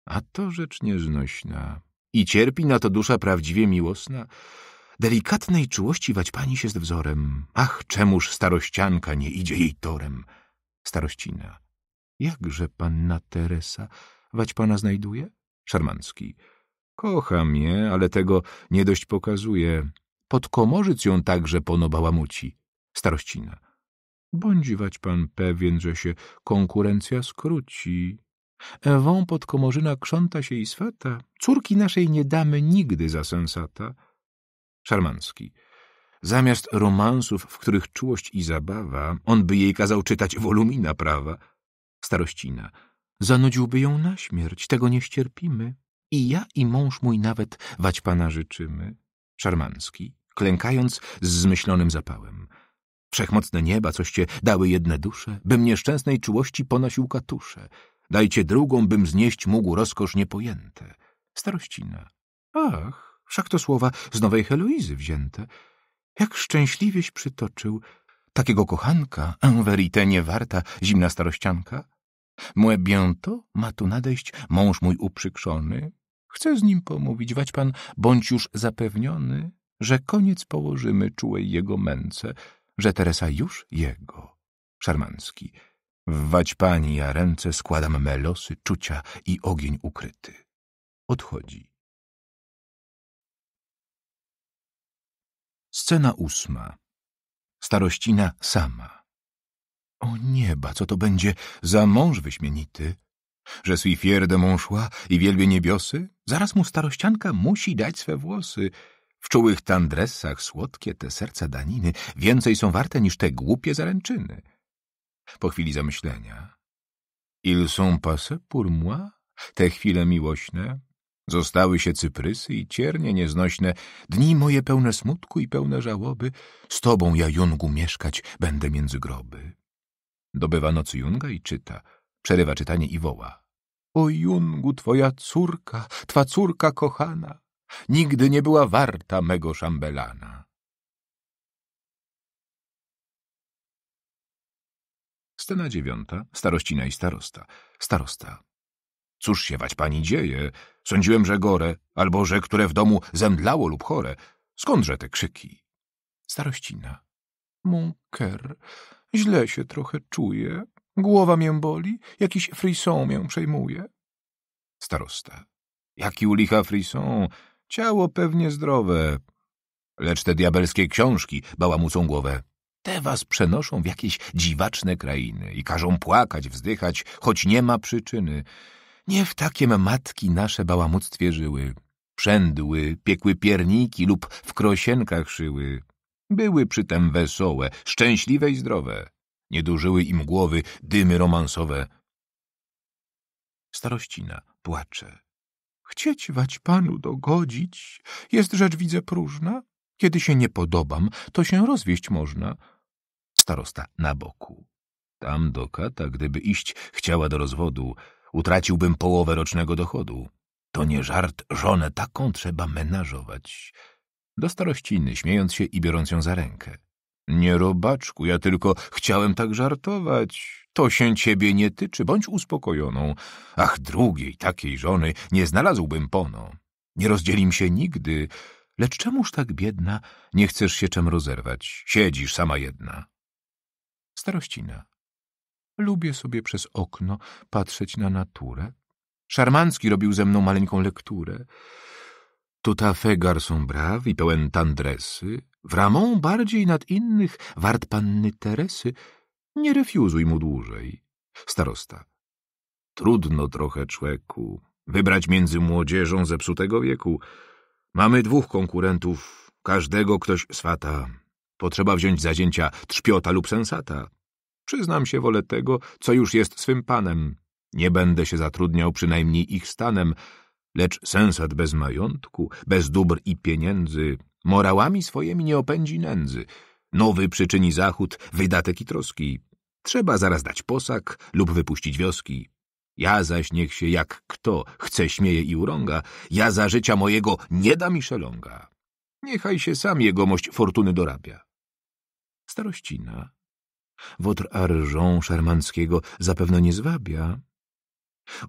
A to rzecz nieznośna. I cierpi na to dusza prawdziwie miłosna. Delikatnej czułości Wać pani się z wzorem. Ach, czemuż starościanka nie idzie jej torem? Starocina. Jakże panna Teresa pana znajduje? Szarmancki. Kocha mnie, ale tego nie dość pokazuje. Podkomorzyc ją także ponobała muci. bądź Bądź pan pewien, że się konkurencja skróci. Ewą podkomorzyna krząta się i swata. Córki naszej nie damy nigdy za sensata. Szarmanski. Zamiast romansów, w których czułość i zabawa, on by jej kazał czytać wolumina prawa. Starościna. Zanudziłby ją na śmierć, tego nie ścierpimy. I ja i mąż mój nawet wać pana życzymy. Szarmanski, klękając z zmyślonym zapałem. Wszechmocne nieba, coście dały jedne dusze, bym nieszczęsnej czułości ponosił katusze. Dajcie drugą, bym znieść mógł rozkosz niepojęte. Starościna. Ach, wszak to słowa z nowej Heloizy wzięte. Jak szczęśliwieś przytoczył. Takiego kochanka, en verite nie warta, zimna starościanka. Mue biento ma tu nadejść mąż mój uprzykrzony. Chcę z nim pomówić, wać pan, bądź już zapewniony, że koniec położymy czułej jego męce, że Teresa już jego. Szarmanski. Wwać pani ja ręce składam me losy, czucia i ogień ukryty. Odchodzi. Scena ósma. Starościna sama. O nieba, co to będzie za mąż wyśmienity? Że sui fier mążła i wielbie niebiosy? Zaraz mu starościanka musi dać swe włosy. W czułych tandresach słodkie te serca daniny więcej są warte niż te głupie zaręczyny po chwili zamyślenia. Ils sont passés pour moi? Te chwile miłośne? Zostały się cyprysy i ciernie nieznośne, dni moje pełne smutku i pełne żałoby. Z tobą, ja Jungu, mieszkać będę między groby. Dobywa nocy Junga i czyta. Przerywa czytanie i woła. O Jungu, twoja córka, twa córka kochana, nigdy nie była warta mego szambelana. Scena dziewiąta. Starościna i starosta. Starosta. Cóż się wać pani dzieje? Sądziłem, że gore, albo że które w domu zemdlało lub chore. Skądże te krzyki? Starościna. Munker, źle się trochę czuję. Głowa mię boli, jakiś frisson mię przejmuje. Starosta. Jaki u licha frisson? Ciało pewnie zdrowe. Lecz te diabelskie książki bałamucą głowę te was przenoszą w jakieś dziwaczne krainy i każą płakać, wzdychać, choć nie ma przyczyny. Nie w takiem matki nasze bałamuctwie żyły. Przędły, piekły pierniki lub w krosienkach szyły. Były przytem wesołe, szczęśliwe i zdrowe. Nie dużyły im głowy dymy romansowe. Starościna płacze. Chcieć wać panu dogodzić, jest rzecz widzę próżna. Kiedy się nie podobam, to się rozwieść można starosta na boku. Tam do kata, gdyby iść chciała do rozwodu, utraciłbym połowę rocznego dochodu. To nie żart, żonę taką trzeba menażować. Do starościny, śmiejąc się i biorąc ją za rękę. Nie robaczku, ja tylko chciałem tak żartować. To się ciebie nie tyczy, bądź uspokojoną. Ach, drugiej takiej żony nie znalazłbym pono. Nie rozdzielim się nigdy. Lecz czemuż tak biedna, nie chcesz się czem rozerwać? Siedzisz sama jedna. Starościna. Lubię sobie przez okno patrzeć na naturę. Szarmancki robił ze mną maleńką lekturę. Tout ta fait brawi, i pełen tandresy, w ramą bardziej nad innych wart panny Teresy. Nie refuzuj mu dłużej. Starosta. Trudno trochę, człeku, wybrać między młodzieżą zepsutego wieku. Mamy dwóch konkurentów, każdego ktoś swata. Potrzeba wziąć zazięcia trzpiota lub sensata. Przyznam się, wolę tego, co już jest swym panem. Nie będę się zatrudniał przynajmniej ich stanem, lecz sensat bez majątku, bez dóbr i pieniędzy, morałami swoimi nie opędzi nędzy. Nowy przyczyni zachód, wydatek i troski. Trzeba zaraz dać posag lub wypuścić wioski. Ja zaś niech się jak kto chce śmieje i urąga, ja za życia mojego nie da mi szelonga. Niechaj się sam jegomość fortuny dorabia. Starościna, Wotr arżą szarmanckiego zapewne nie zwabia.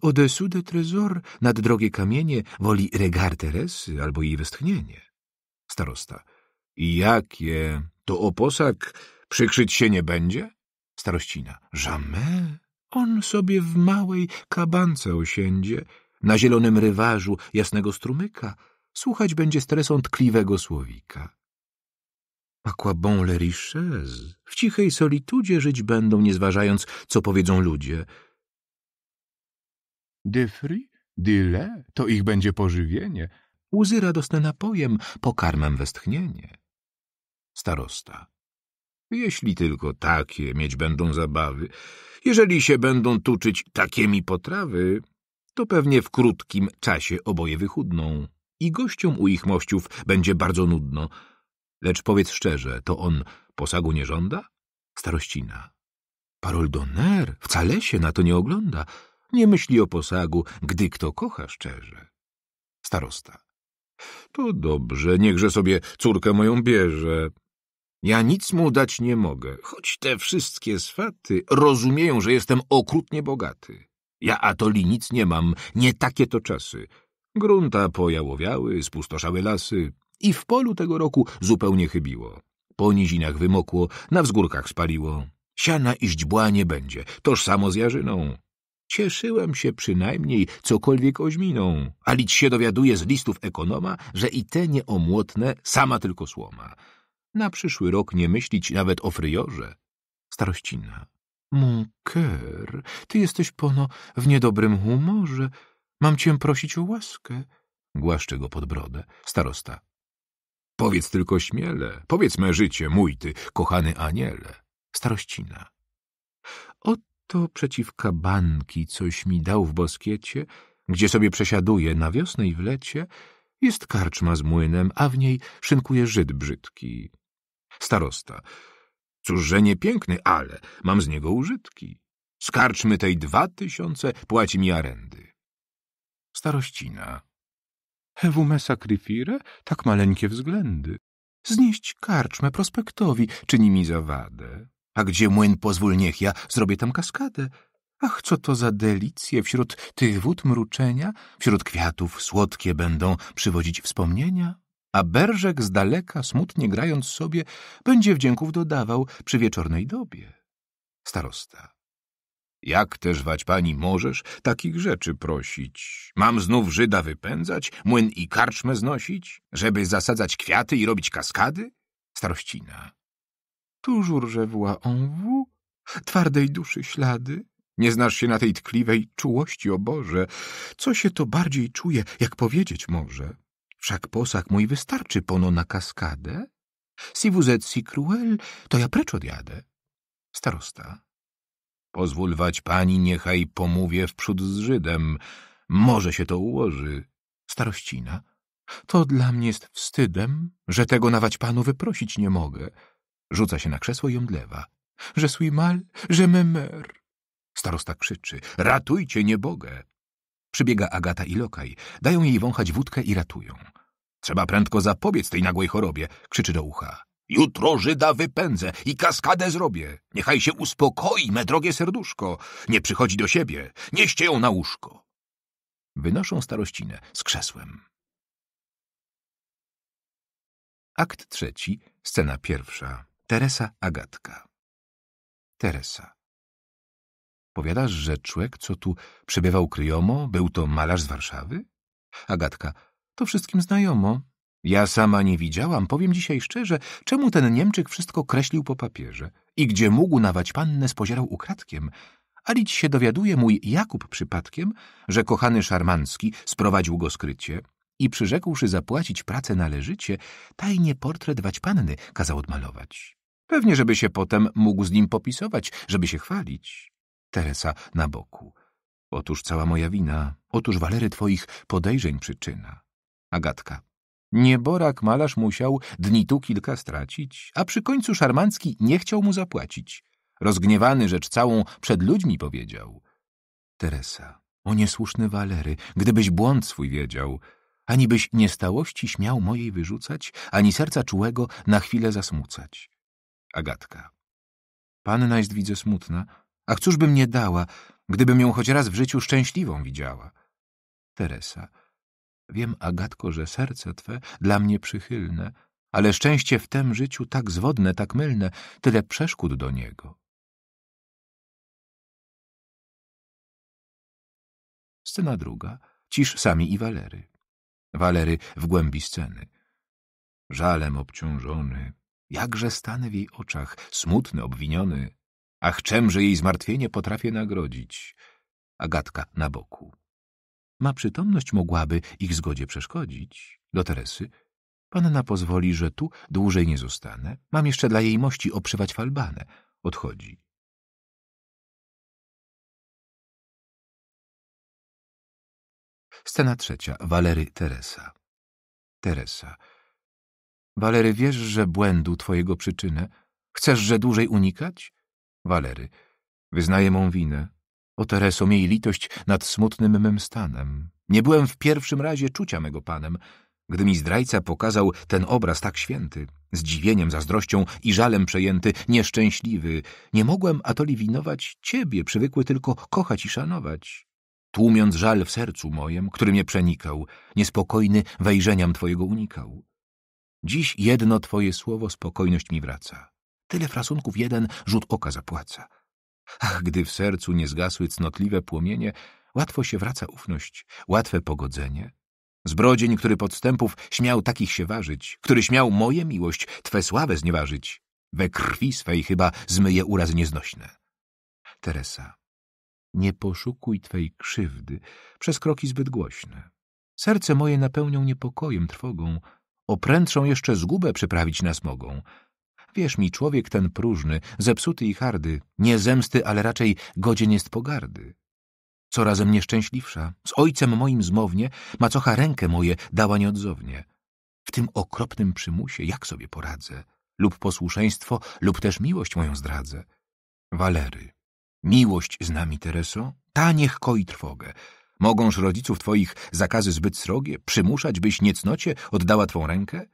Odesu de trezor nad drogie kamienie woli regar Teresy albo jej westchnienie. Starosta. Jakie to oposak przykrzyć się nie będzie? Starościna. Jamais. On sobie w małej kabance osiędzie, na zielonym rywarzu jasnego strumyka. Słuchać będzie stresą tkliwego słowika. A quoi bon les richesses? W cichej solitudzie żyć będą, nie zważając, co powiedzą ludzie. De fri, de le, to ich będzie pożywienie. Łzy radosne napojem, pokarmem westchnienie. Starosta. Jeśli tylko takie mieć będą zabawy, jeżeli się będą tuczyć takiemi potrawy, to pewnie w krótkim czasie oboje wychudną i gościom u ich mościów będzie bardzo nudno. Lecz powiedz szczerze, to on posagu nie żąda? Starościna. Parol doner, wcale się na to nie ogląda. Nie myśli o posagu, gdy kto kocha szczerze. Starosta. To dobrze, niechże sobie córkę moją bierze. Ja nic mu dać nie mogę, choć te wszystkie swaty rozumieją, że jestem okrutnie bogaty. Ja atoli nic nie mam, nie takie to czasy. Grunta pojałowiały, spustoszały lasy, i w polu tego roku zupełnie chybiło. Po nizinach wymokło, na wzgórkach spaliło. Siana i źdźbła nie będzie, toż samo z jarzyną. Cieszyłem się przynajmniej cokolwiek oźminą, a lić się dowiaduje z listów ekonoma, że i te nieomłotne sama tylko słoma. Na przyszły rok nie myślić nawet o fryjorze. Starościna. Mon coeur, ty jesteś pono w niedobrym humorze. Mam cię prosić o łaskę. Głaszczę go pod brodę. Starosta. Powiedz tylko śmiele, powiedz me życie, mój ty, kochany aniele. Starościna. Oto przeciwka banki coś mi dał w boskiecie, gdzie sobie przesiaduje na wiosnę i w lecie, jest karczma z młynem, a w niej szynkuje Żyd brzydki. Starosta. Cóż, że nie piękny, ale mam z niego użytki. Skarczmy tej dwa tysiące, płaci mi arendy. Starościna. Hevume sacrifire? Tak maleńkie względy. Znieść karczmę prospektowi czyni mi zawadę. A gdzie młyn pozwól niech ja zrobię tam kaskadę. Ach, co to za delicje wśród tych wód mruczenia, wśród kwiatów słodkie będą przywodzić wspomnienia. A berżek z daleka, smutnie grając sobie, będzie wdzięków dodawał przy wieczornej dobie. Starosta. Jak też wać pani możesz takich rzeczy prosić? Mam znów Żyda wypędzać, młyn i karczmę znosić, żeby zasadzać kwiaty i robić kaskady? Starościna. Tużur je vois en vous, twardej duszy ślady. Nie znasz się na tej tkliwej czułości, o Boże. Co się to bardziej czuje, jak powiedzieć może? Wszak posag mój wystarczy pono na kaskadę. Si vous êtes si cruel, to ja precz odjadę. Starosta. Pozwól wać pani, niechaj pomówię wprzód z Żydem. Może się to ułoży. Starościna. To dla mnie jest wstydem, że tego nawać panu wyprosić nie mogę. Rzuca się na krzesło i omdlewa. Że sui mal, że memer. Starosta krzyczy. Ratujcie niebogę. Przybiega Agata i Lokaj. Dają jej wąchać wódkę i ratują. Trzeba prędko zapobiec tej nagłej chorobie, krzyczy do ucha. Jutro Żyda wypędzę i kaskadę zrobię. Niechaj się uspokoi, me drogie serduszko. Nie przychodzi do siebie. Nieście ją na łóżko. Wynoszą starościnę z krzesłem. Akt trzeci, scena pierwsza. Teresa Agatka. Teresa. Powiadasz, że człek, co tu przebywał kryjomo, był to malarz z Warszawy? Agatka. To wszystkim znajomo. Ja sama nie widziałam, powiem dzisiaj szczerze, czemu ten Niemczyk wszystko kreślił po papierze i gdzie mógł nawać pannę spozierał ukradkiem, Alić się dowiaduje mój Jakub przypadkiem, że kochany Szarmancki sprowadził go skrycie i przyrzekłszy zapłacić pracę należycie, tajnie portret panny kazał odmalować. Pewnie, żeby się potem mógł z nim popisować, żeby się chwalić. Teresa na boku. Otóż cała moja wina, otóż Walery twoich podejrzeń przyczyna. Agatka. Nieborak malarz musiał dni tu kilka stracić, a przy końcu Szarmancki nie chciał mu zapłacić. Rozgniewany rzecz całą przed ludźmi powiedział. Teresa, o niesłuszny Walery, gdybyś błąd swój wiedział, ani byś niestałości śmiał mojej wyrzucać, ani serca czułego na chwilę zasmucać. Agatka. Panna jest, widzę, smutna, a cóżby mnie dała, gdybym ją choć raz w życiu szczęśliwą widziała. Teresa. Wiem, Agatko, że serce twe dla mnie przychylne, ale szczęście w tem życiu tak zwodne, tak mylne, tyle przeszkód do niego. Scena druga. Cisz sami i Walery. Walery w głębi sceny. Żalem obciążony, jakże stanę w jej oczach, smutny, obwiniony. Ach, czemże jej zmartwienie potrafię nagrodzić. Agatka na boku. Ma przytomność mogłaby ich zgodzie przeszkodzić. Do Teresy. Panna pozwoli, że tu dłużej nie zostanę. Mam jeszcze dla jej mości obszywać falbanę. Odchodzi. Scena trzecia. Walery Teresa. Teresa. Walery, wiesz, że błędu twojego przyczynę? Chcesz, że dłużej unikać? Walery. Wyznaję mą winę. O Tereso, miej litość nad smutnym mym stanem. Nie byłem w pierwszym razie czucia mego panem, gdy mi zdrajca pokazał ten obraz tak święty, zdziwieniem, zazdrością i żalem przejęty, nieszczęśliwy, nie mogłem atoli winować ciebie, przywykły tylko kochać i szanować. Tłumiąc żal w sercu mojem, który mnie przenikał, niespokojny wejrzeniam twojego unikał. Dziś jedno twoje słowo spokojność mi wraca. Tyle frasunków jeden rzut oka zapłaca. Ach, gdy w sercu nie zgasły cnotliwe płomienie, łatwo się wraca ufność, łatwe pogodzenie. Zbrodzień, który podstępów śmiał takich się ważyć, który śmiał moje miłość, twe sławę znieważyć, we krwi swej chyba zmyje uraz nieznośne. Teresa, nie poszukuj twej krzywdy przez kroki zbyt głośne. Serce moje napełnią niepokojem, trwogą, oprętrzą jeszcze zgubę przyprawić nas mogą. Wierz mi, człowiek ten próżny, zepsuty i hardy, nie zemsty, ale raczej godzien jest pogardy. Co razem nieszczęśliwsza, z ojcem moim zmownie, macocha rękę moje dała nieodzownie. W tym okropnym przymusie jak sobie poradzę? Lub posłuszeństwo, lub też miłość moją zdradzę. Walery, miłość z nami, Tereso, ta niech koi trwogę. Mogąż rodziców twoich zakazy zbyt srogie przymuszać, byś niecnocie oddała twą rękę?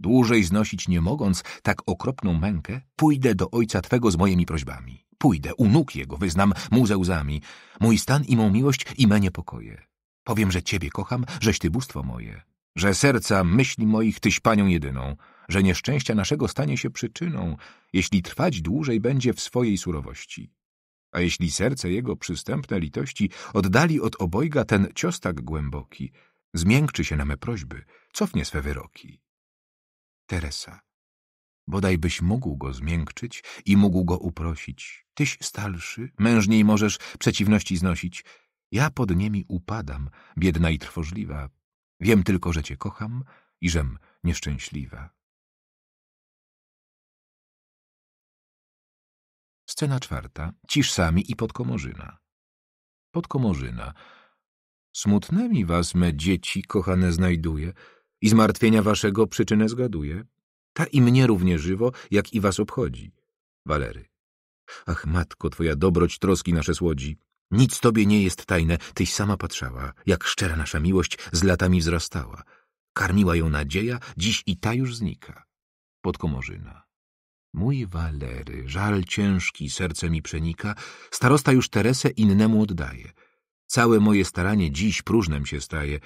Dłużej znosić nie mogąc tak okropną mękę, pójdę do ojca twego z moimi prośbami. Pójdę, u nóg jego wyznam, mu ze łzami. Mój stan i mą miłość i me niepokoje. Powiem, że ciebie kocham, żeś ty bóstwo moje. Że serca, myśli moich tyś panią jedyną. Że nieszczęścia naszego stanie się przyczyną, jeśli trwać dłużej będzie w swojej surowości. A jeśli serce jego przystępne litości oddali od obojga ten cios tak głęboki, zmiękczy się na me prośby, cofnie swe wyroki. Teresa. Bodajbyś mógł go zmiękczyć i mógł go uprosić. Tyś starszy, mężniej możesz przeciwności znosić. Ja pod niemi upadam, biedna i trwożliwa. Wiem tylko, że cię kocham i żem nieszczęśliwa. Scena czwarta. Cisz sami i podkomorzyna. Podkomorzyna. Smutnymi was, me dzieci, kochane, znajduje i zmartwienia waszego przyczynę zgaduję. Ta i mnie równie żywo, jak i was obchodzi. Walery. Ach, matko, twoja dobroć troski nasze słodzi. Nic tobie nie jest tajne, tyś sama patrzała, jak szczera nasza miłość z latami wzrastała. Karmiła ją nadzieja, dziś i ta już znika. Podkomorzyna. Mój Walery, żal ciężki serce mi przenika, starosta już Teresę innemu oddaje. Całe moje staranie dziś próżnem się staje,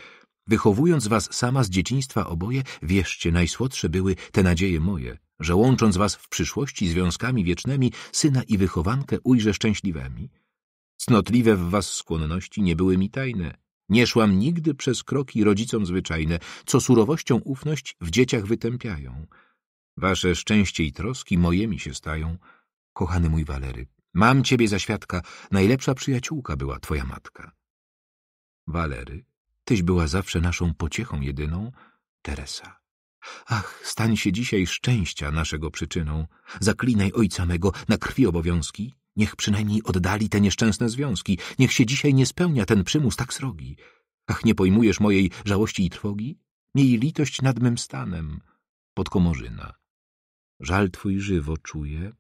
Wychowując was sama z dzieciństwa oboje, wierzcie, najsłodsze były te nadzieje moje, że łącząc was w przyszłości związkami wiecznymi, syna i wychowankę ujrzę szczęśliwymi. Cnotliwe w was skłonności nie były mi tajne. Nie szłam nigdy przez kroki rodzicom zwyczajne, co surowością ufność w dzieciach wytępiają. Wasze szczęście i troski mojemi się stają. Kochany mój Walery, mam ciebie za świadka, najlepsza przyjaciółka była twoja matka. Walery Tyś była zawsze naszą pociechą jedyną, Teresa. Ach, stań się dzisiaj szczęścia naszego przyczyną. Zaklinaj ojca mego na krwi obowiązki. Niech przynajmniej oddali te nieszczęsne związki. Niech się dzisiaj nie spełnia ten przymus tak srogi. Ach, nie pojmujesz mojej żałości i trwogi? Miej litość nad mym stanem. Podkomorzyna. Żal twój żywo czuję.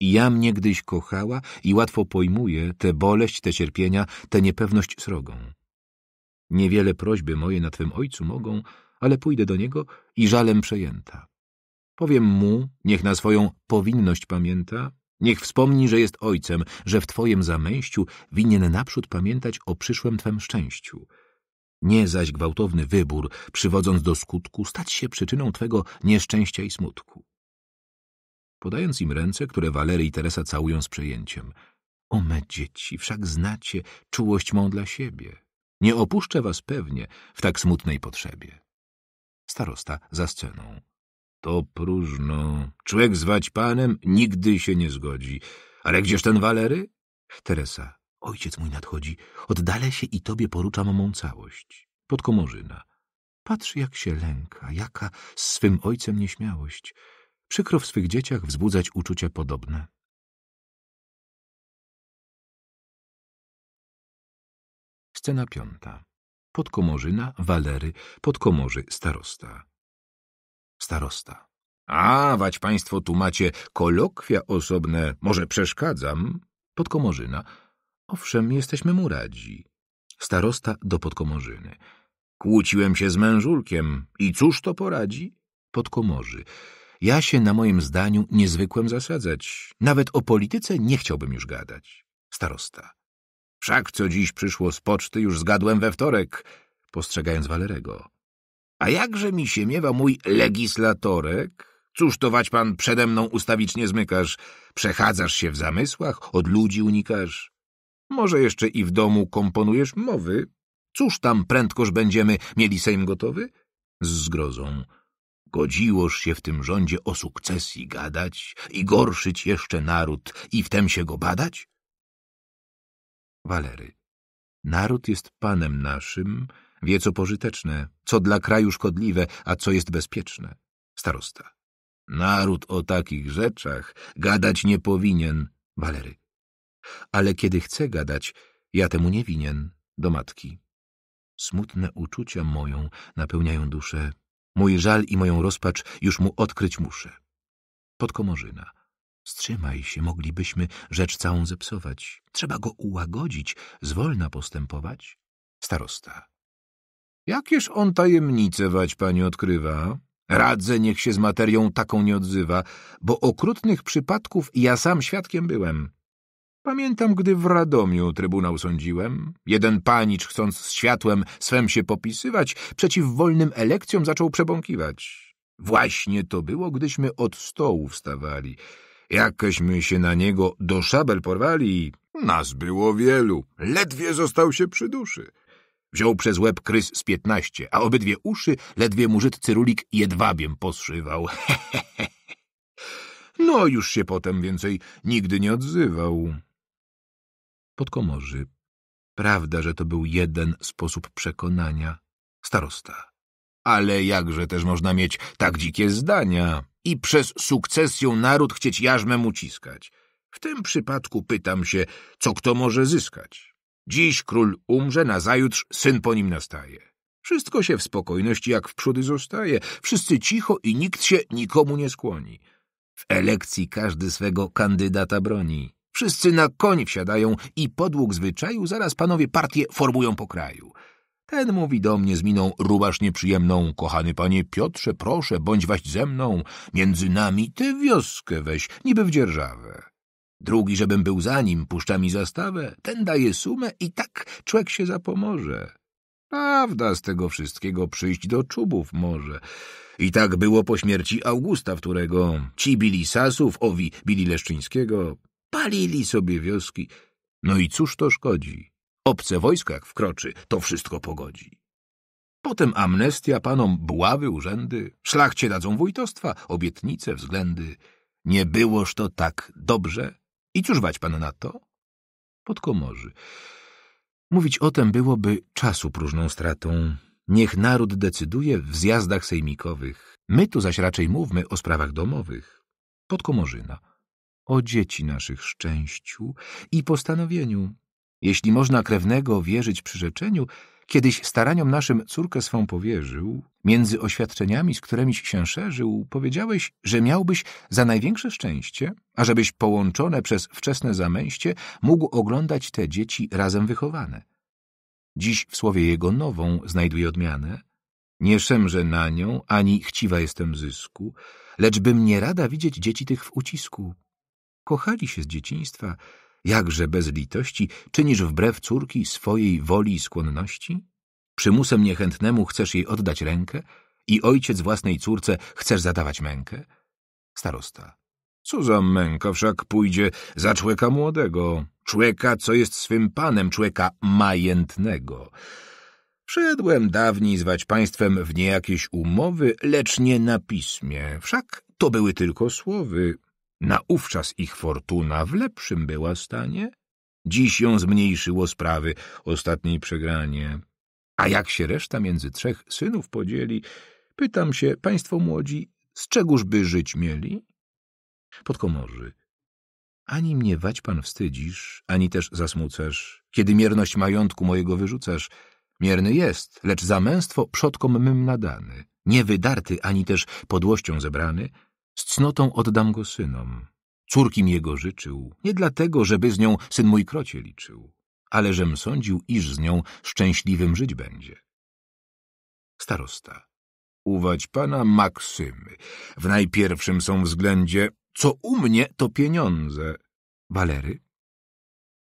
I ja mnie gdyś kochała i łatwo pojmuje tę boleść, te cierpienia, tę niepewność srogą. Niewiele prośby moje na twym ojcu mogą, ale pójdę do niego i żalem przejęta. Powiem mu, niech na swoją powinność pamięta, niech wspomni, że jest ojcem, że w twojem zamęściu winien naprzód pamiętać o przyszłym twem szczęściu. Nie zaś gwałtowny wybór, przywodząc do skutku, stać się przyczyną twego nieszczęścia i smutku. Podając im ręce, które Walery i Teresa całują z przejęciem. O me dzieci, wszak znacie czułość mą dla siebie. Nie opuszczę was pewnie w tak smutnej potrzebie. Starosta za sceną. To próżno. Człowiek zwać panem nigdy się nie zgodzi. Ale gdzież ten Walery? Teresa. Ojciec mój nadchodzi. Oddalę się i tobie poruczam mą całość. Podkomorzyna. Patrz, jak się lęka, jaka z swym ojcem nieśmiałość. Przykro w swych dzieciach wzbudzać uczucia podobne. Scena piąta. Podkomorzyna, Walery, podkomorzy, starosta. Starosta. A, wać państwo tu macie kolokwia osobne, może przeszkadzam? Podkomorzyna. Owszem, jesteśmy mu radzi. Starosta do podkomorzyny. Kłóciłem się z mężulkiem. I cóż to poradzi? Podkomorzy. Ja się na moim zdaniu nie zwykłem zasadzać. Nawet o polityce nie chciałbym już gadać. Starosta. Wszak co dziś przyszło z poczty, już zgadłem we wtorek, postrzegając Walerego. A jakże mi się miewa mój legislatorek? Cóż to wać pan przede mną ustawicznie zmykasz? Przechadzasz się w zamysłach, od ludzi unikasz? Może jeszcze i w domu komponujesz mowy? Cóż tam prędkoż będziemy mieli Sejm gotowy? Z zgrozą. Godziłoż się w tym rządzie o sukcesji gadać i gorszyć jeszcze naród i w tem się go badać? Walery. Naród jest panem naszym, wie co pożyteczne, co dla kraju szkodliwe, a co jest bezpieczne. Starosta. Naród o takich rzeczach gadać nie powinien. Walery. Ale kiedy chce gadać, ja temu nie winien. Do matki. Smutne uczucia moją napełniają duszę. Mój żal i moją rozpacz już mu odkryć muszę. Podkomorzyna. Wstrzymaj się, moglibyśmy rzecz całą zepsować. Trzeba go ułagodzić, zwolna postępować. Starosta. Jakież on tajemnice wać pani odkrywa? Radzę, niech się z materią taką nie odzywa, bo okrutnych przypadków ja sam świadkiem byłem. Pamiętam, gdy w Radomiu trybunał sądziłem. Jeden panicz, chcąc z światłem swem się popisywać, przeciw wolnym elekcjom zaczął przebąkiwać. Właśnie to było, gdyśmy od stołu wstawali. Jakośmy się na niego do szabel porwali i nas było wielu. Ledwie został się przy duszy. Wziął przez łeb krys z piętnaście, a obydwie uszy ledwie żyd cyrulik jedwabiem poszywał. <laughs> no, już się potem więcej nigdy nie odzywał. Podkomorzy. Prawda, że to był jeden sposób przekonania. Starosta. Ale jakże też można mieć tak dzikie zdania? i przez sukcesję naród chcieć jarzmem uciskać. W tym przypadku pytam się, co kto może zyskać. Dziś król umrze, nazajutrz syn po nim nastaje. Wszystko się w spokojności jak w przody zostaje, wszyscy cicho i nikt się nikomu nie skłoni. W elekcji każdy swego kandydata broni. Wszyscy na koń wsiadają i podług zwyczaju zaraz panowie partie formują po kraju. Ten mówi do mnie z miną rubasz nieprzyjemną. Kochany panie Piotrze, proszę, bądź waś ze mną. Między nami ty wioskę weź, niby w dzierżawę. Drugi, żebym był za nim, puszcza mi zastawę. Ten daje sumę i tak człek się zapomoże. Prawda z tego wszystkiego przyjść do czubów może. I tak było po śmierci Augusta, w którego ci bili Sasów, owi bili Leszczyńskiego, palili sobie wioski. No i cóż to szkodzi? obce wojsko jak wkroczy, to wszystko pogodzi. Potem amnestia panom buławy, urzędy, szlachcie dadzą wójtostwa, obietnice, względy. Nie byłoż to tak dobrze i cóż wać pan na to? Podkomorzy. Mówić o tym byłoby czasu próżną stratą. Niech naród decyduje w zjazdach sejmikowych. My tu zaś raczej mówmy o sprawach domowych. Podkomorzyna. O dzieci naszych szczęściu i postanowieniu. Jeśli można krewnego wierzyć przyrzeczeniu, kiedyś staraniom naszym córkę swą powierzył, między oświadczeniami, z którymiś się szerzył, powiedziałeś, że miałbyś za największe szczęście, ażebyś połączone przez wczesne zamęście mógł oglądać te dzieci razem wychowane. Dziś w słowie jego nową znajduję odmianę. Nie szemrzę na nią, ani chciwa jestem zysku, lecz bym nie rada widzieć dzieci tych w ucisku. Kochali się z dzieciństwa, jakże bez litości, czynisz wbrew córki swojej woli i skłonności? Przymusem niechętnemu chcesz jej oddać rękę i ojciec własnej córce chcesz zadawać mękę? Starosta. Co za męka wszak pójdzie za człeka młodego, człeka, co jest swym panem, człeka majętnego. Przyszedłem dawniej zwać państwem w niejakieś umowy, lecz nie na piśmie. Wszak to były tylko słowy. Naówczas ich fortuna w lepszym była stanie. Dziś ją zmniejszyło sprawy ostatniej przegranie. A jak się reszta między trzech synów podzieli, pytam się, państwo młodzi, z czegóżby żyć mieli? Podkomorzy. Ani mnie wać pan wstydzisz, ani też zasmucasz, kiedy mierność majątku mojego wyrzucasz. Mierny jest, lecz za męstwo przodkom mym nadany, niewydarty ani też podłością zebrany — z cnotą oddam go synom. Córki mi jego życzył, nie dlatego, żeby z nią syn mój krocie liczył, ale żem sądził, iż z nią szczęśliwym żyć będzie. Starosta. Uwać pana Maksymy. W najpierwszym są względzie, co u mnie to pieniądze. Walery.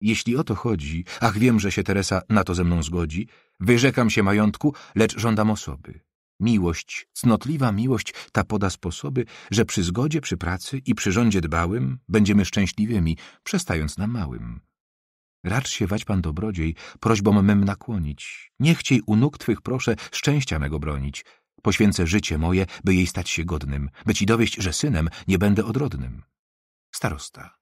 Jeśli o to chodzi, ach wiem, że się Teresa na to ze mną zgodzi, wyrzekam się majątku, lecz żądam osoby. Miłość, cnotliwa miłość ta poda sposoby, że przy zgodzie, przy pracy i przy rządzie dbałym będziemy szczęśliwymi, przestając na małym. Racz się wać pan dobrodziej, prośbą mem nakłonić. Nie chciej u nóg twych proszę szczęścia mego bronić. Poświęcę życie moje, by jej stać się godnym, by ci dowieść, że synem nie będę odrodnym. Starosta.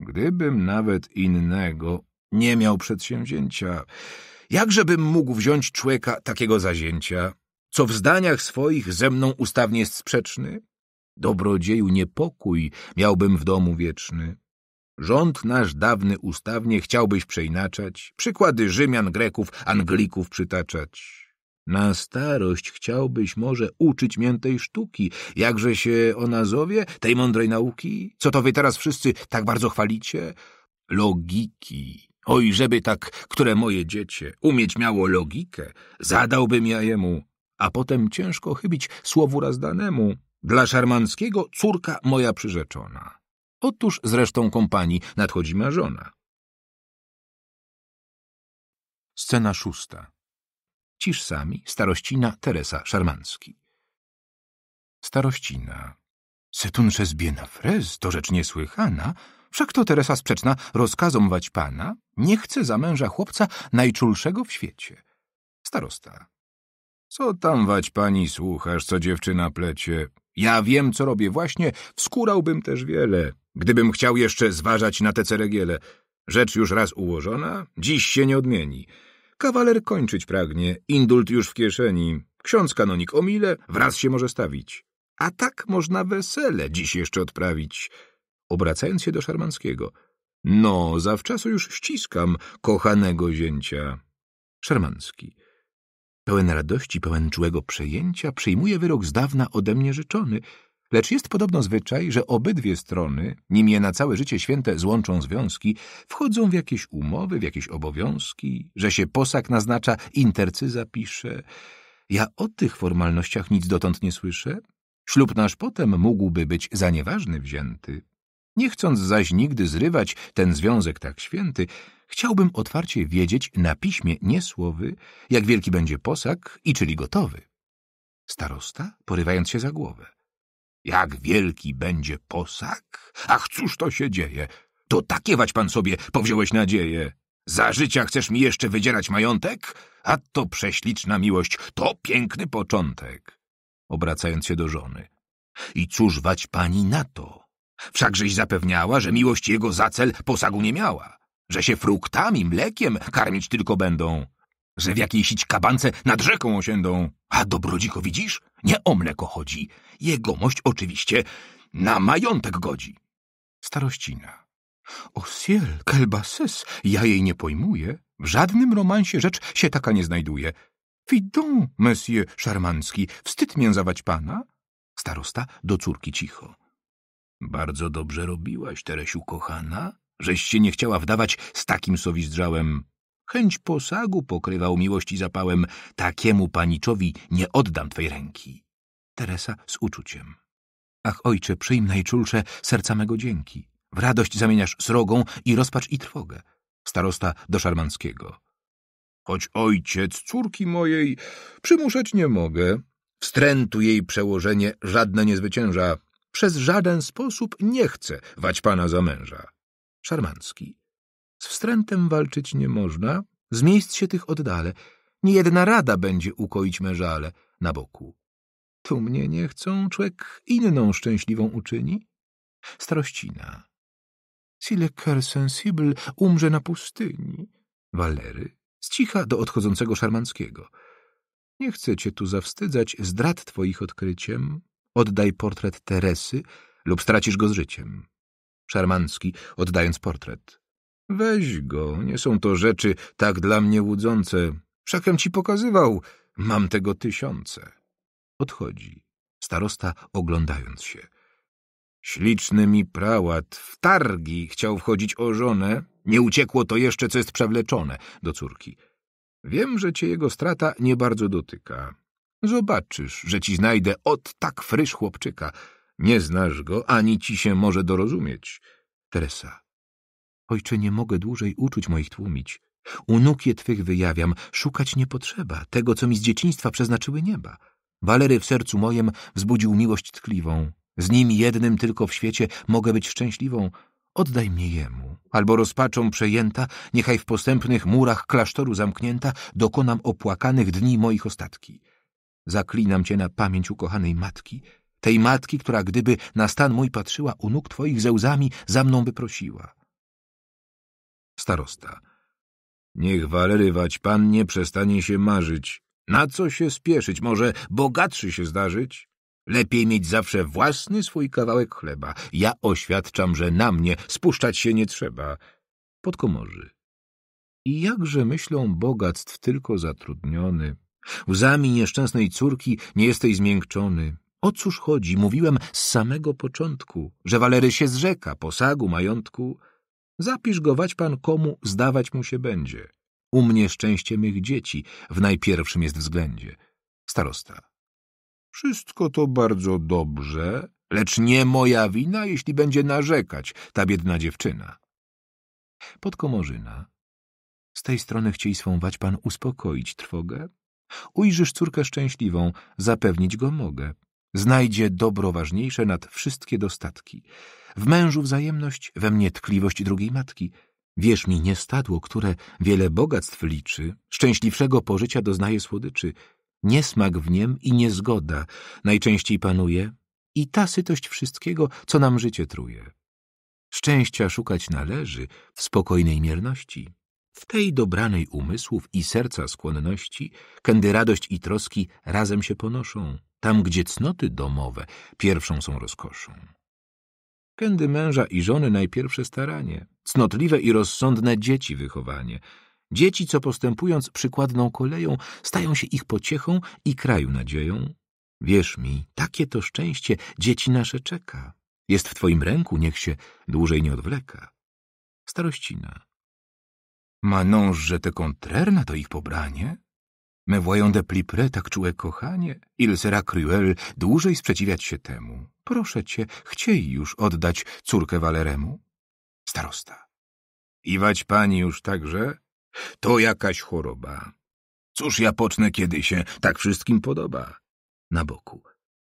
Gdybym nawet innego nie miał przedsięwzięcia, jakżebym mógł wziąć człowieka takiego zazięcia? co w zdaniach swoich ze mną ustawnie jest sprzeczny? Dobrodzieju niepokój miałbym w domu wieczny. Rząd nasz dawny ustawnie chciałbyś przeinaczać, przykłady Rzymian, Greków, Anglików przytaczać. Na starość chciałbyś może uczyć miętej sztuki, jakże się ona zowie, tej mądrej nauki, co to wy teraz wszyscy tak bardzo chwalicie? Logiki. Oj, żeby tak, które moje dziecię umieć miało logikę, zadałbym ja jemu a potem ciężko chybić słowu danemu. Dla Szarmanckiego córka moja przyrzeczona. Otóż zresztą kompanii nadchodzi ma żona. Scena szósta. Cisz sami, starościna Teresa Szarmancki. Starościna, Setunże zbiena frez, to rzecz niesłychana. Wszak to Teresa sprzeczna rozkazom wać pana, nie chce za męża chłopca najczulszego w świecie. Starosta. Co tam wać pani słuchasz, co dziewczyna plecie? Ja wiem, co robię właśnie, wskurałbym też wiele, gdybym chciał jeszcze zważać na te ceregiele. Rzecz już raz ułożona, dziś się nie odmieni. Kawaler kończyć pragnie, indult już w kieszeni. Ksiądz kanonik o mile, wraz się może stawić. A tak można wesele dziś jeszcze odprawić. Obracając się do Szermanskiego. No, zawczasu już ściskam kochanego zięcia. Szermanski pełen radości, pełen czułego przejęcia, przyjmuje wyrok z dawna ode mnie życzony, lecz jest podobno zwyczaj, że obydwie strony, nim je na całe życie święte złączą związki, wchodzą w jakieś umowy, w jakieś obowiązki, że się posag naznacza, intercy zapisze. Ja o tych formalnościach nic dotąd nie słyszę. Ślub nasz potem mógłby być za nieważny wzięty. Nie chcąc zaś nigdy zrywać ten związek tak święty, chciałbym otwarcie wiedzieć na piśmie nie słowy, jak wielki będzie posag i czyli gotowy. Starosta, porywając się za głowę. Jak wielki będzie posag? Ach, cóż to się dzieje? To takiewać pan sobie powziąłeś nadzieję. Za życia chcesz mi jeszcze wydzierać majątek? A to prześliczna miłość, to piękny początek. Obracając się do żony. I cóż wać pani na to? Wszakżeś zapewniała, że miłość jego za cel posagu nie miała, że się fruktami, mlekiem karmić tylko będą, że w jakiejś sić kabance nad rzeką osiędą. A dobrodziko widzisz? Nie o mleko chodzi. Jegomość oczywiście na majątek godzi. Starościna. O siel, kelbases, ja jej nie pojmuję. W żadnym romansie rzecz się taka nie znajduje. Fidon, monsieur Szarmancki, wstyd mięzawać pana? Starosta do córki cicho. Bardzo dobrze robiłaś, Teresiu kochana, żeś się nie chciała wdawać z takim sowizdrzałem. Chęć posagu pokrywał miłość i zapałem. Takiemu paniczowi nie oddam twej ręki. Teresa z uczuciem. Ach, ojcze, przyjm najczulsze serca mego dzięki. W radość zamieniasz srogą i rozpacz i trwogę. Starosta do Szarmanckiego. Choć ojciec córki mojej przymuszać nie mogę. Wstrętu jej przełożenie żadne nie zwycięża. Przez żaden sposób nie chcę wać pana za męża. Szarmancki. Z wstrętem walczyć nie można, z miejsc się tych oddale. Nie jedna rada będzie ukoić mężale na boku. Tu mnie nie chcą, człek inną szczęśliwą uczyni. Starościna. Si le cœur sensible umrze na pustyni. Walery. Z cicha do odchodzącego Szarmanckiego. Nie chcę cię tu zawstydzać zdrad twoich odkryciem, Oddaj portret Teresy lub stracisz go z życiem. Szarmancki, oddając portret. Weź go, nie są to rzeczy tak dla mnie łudzące. Wszakem ci pokazywał, mam tego tysiące. Odchodzi. Starosta oglądając się. Śliczny mi prałat w targi chciał wchodzić o żonę. Nie uciekło to jeszcze, co jest przewleczone do córki. Wiem, że cię jego strata nie bardzo dotyka. Zobaczysz, że ci znajdę od tak frysz chłopczyka. Nie znasz go, ani ci się może dorozumieć. Teresa. Ojcze, nie mogę dłużej uczuć moich tłumić. U nóg je twych wyjawiam. Szukać nie potrzeba tego, co mi z dzieciństwa przeznaczyły nieba. Walery w sercu mojem wzbudził miłość tkliwą. Z nim jednym tylko w świecie mogę być szczęśliwą. Oddaj mnie jemu, albo rozpaczą przejęta, niechaj w postępnych murach klasztoru zamknięta dokonam opłakanych dni moich ostatki. Zaklinam cię na pamięć ukochanej matki, tej matki, która gdyby na stan mój patrzyła u nóg twoich ze łzami, za mną prosiła. Starosta. Niech walerywać pan nie przestanie się marzyć. Na co się spieszyć? Może bogatszy się zdarzyć? Lepiej mieć zawsze własny swój kawałek chleba. Ja oświadczam, że na mnie spuszczać się nie trzeba. Podkomorzy. I jakże myślą bogactw tylko zatrudniony, Łzami nieszczęsnej córki nie jesteś zmiękczony. O cóż chodzi? Mówiłem z samego początku, że Walery się zrzeka posagu, majątku. Zapisz go pan komu zdawać mu się będzie. U mnie szczęście mych dzieci w najpierwszym jest względzie. Starosta. Wszystko to bardzo dobrze, lecz nie moja wina, jeśli będzie narzekać ta biedna dziewczyna. Podkomorzyna. Z tej strony chcieli swą wać pan uspokoić trwogę, Ujrzysz córkę szczęśliwą, zapewnić go mogę. Znajdzie dobro ważniejsze nad wszystkie dostatki. W mężu wzajemność, we mnie tkliwość drugiej matki. Wierz mi, nie stadło, które wiele bogactw liczy, szczęśliwszego pożycia doznaje słodyczy. Niesmak w niem i niezgoda najczęściej panuje i ta sytość wszystkiego, co nam życie truje. Szczęścia szukać należy w spokojnej mierności. W tej dobranej umysłów i serca skłonności, kędy radość i troski razem się ponoszą, tam gdzie cnoty domowe pierwszą są rozkoszą. Kędy męża i żony najpierwsze staranie, cnotliwe i rozsądne dzieci wychowanie, dzieci, co postępując przykładną koleją, stają się ich pociechą i kraju nadzieją. Wierz mi, takie to szczęście dzieci nasze czeka. Jest w twoim ręku, niech się dłużej nie odwleka. Starościna. Ma te jete na to ich pobranie? Me voyons de pli près, tak czułe kochanie, il sera cruel dłużej sprzeciwiać się temu. Proszę cię, chciej już oddać córkę Waleremu. Starosta. I wać pani już także? To jakaś choroba. Cóż ja pocznę, kiedy się tak wszystkim podoba? Na boku.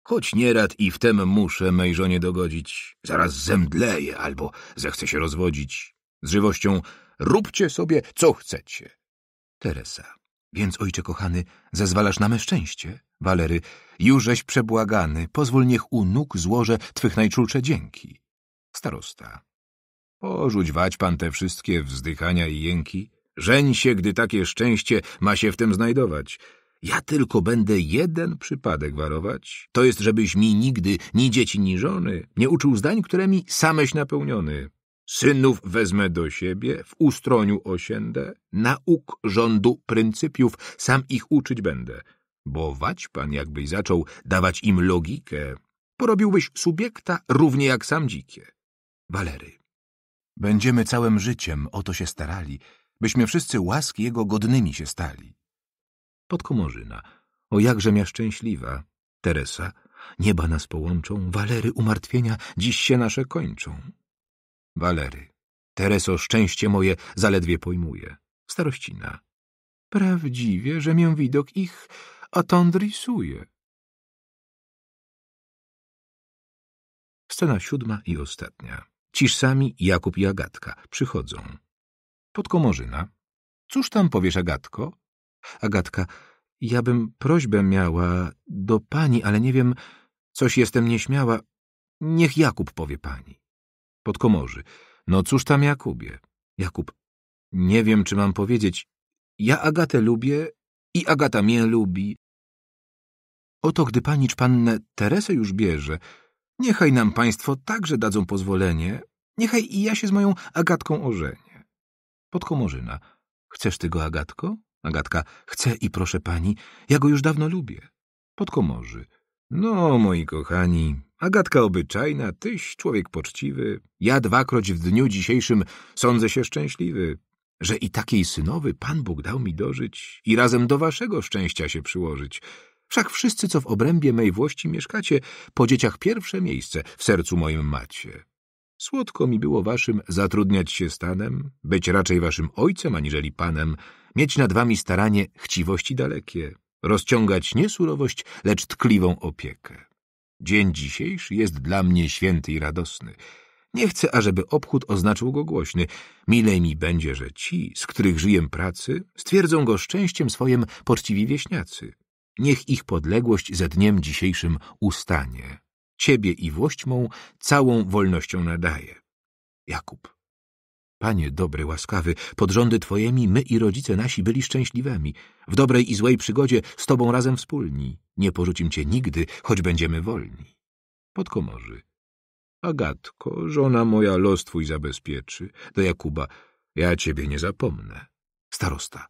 Choć nierad i w tem muszę mej żonie dogodzić. Zaraz zemdleje albo zechce się rozwodzić. Z żywością Róbcie sobie, co chcecie. Teresa. Więc, ojcze kochany, zezwalasz na me szczęście? Walery. Jużeś przebłagany, pozwól niech u nóg złożę twych najczulsze dzięki. Starosta. Porzuć wać pan te wszystkie wzdychania i jęki. Żeń się, gdy takie szczęście ma się w tym znajdować. Ja tylko będę jeden przypadek warować. To jest, żebyś mi nigdy, ni dzieci, ni żony, nie uczył zdań, mi sameś napełniony synów wezmę do siebie, w ustroniu osiędę, nauk rządu pryncypiów sam ich uczyć będę. Bo wać pan, jakbyś zaczął dawać im logikę, porobiłbyś subiekta równie jak sam dzikie. Walery. Będziemy całym życiem o to się starali, byśmy wszyscy łaski jego godnymi się stali. Podkomorzyna. O jakże mia szczęśliwa. Teresa. Nieba nas połączą, Walery umartwienia dziś się nasze kończą. Walery. Tereso, szczęście moje zaledwie pojmuje. Starościna, Prawdziwie, że mię widok ich atondrisuje. Scena siódma i ostatnia. Ciż sami Jakub i Agatka przychodzą. Podkomorzyna. Cóż tam powiesz, Agatko? Agatka. Ja bym prośbę miała do pani, ale nie wiem, coś jestem nieśmiała. Niech Jakub powie pani. Podkomorzy. No cóż tam Jakubie? Jakub. Nie wiem, czy mam powiedzieć. Ja Agatę lubię i Agata mnie lubi. Oto gdy panicz pannę Teresę już bierze, niechaj nam państwo także dadzą pozwolenie, niechaj i ja się z moją Agatką ożenię. Podkomorzyna. Chcesz ty go, Agatko? Agatka. Chcę i proszę pani, ja go już dawno lubię. Podkomorzy. No, moi kochani, Agatka obyczajna, tyś człowiek poczciwy, ja dwakroć w dniu dzisiejszym sądzę się szczęśliwy, że i takiej synowy Pan Bóg dał mi dożyć i razem do waszego szczęścia się przyłożyć. Wszak wszyscy, co w obrębie mej włości mieszkacie, po dzieciach pierwsze miejsce w sercu moim macie. Słodko mi było waszym zatrudniać się stanem, być raczej waszym ojcem aniżeli panem, mieć nad wami staranie chciwości dalekie, rozciągać nie surowość, lecz tkliwą opiekę. Dzień dzisiejszy jest dla mnie święty i radosny. Nie chcę, ażeby obchód oznaczył go głośny. Milej mi będzie, że ci, z których żyję pracy, stwierdzą go szczęściem swoim poczciwi wieśniacy. Niech ich podległość ze dniem dzisiejszym ustanie. Ciebie i włość mą całą wolnością nadaje. Jakub. Panie dobry, łaskawy, pod rządy Twojemi my i rodzice nasi byli szczęśliwymi, w dobrej i złej przygodzie z Tobą razem wspólni. Nie porzucim Cię nigdy, choć będziemy wolni. Podkomorzy. Agatko, żona moja los Twój zabezpieczy. Do Jakuba, ja Ciebie nie zapomnę. Starosta.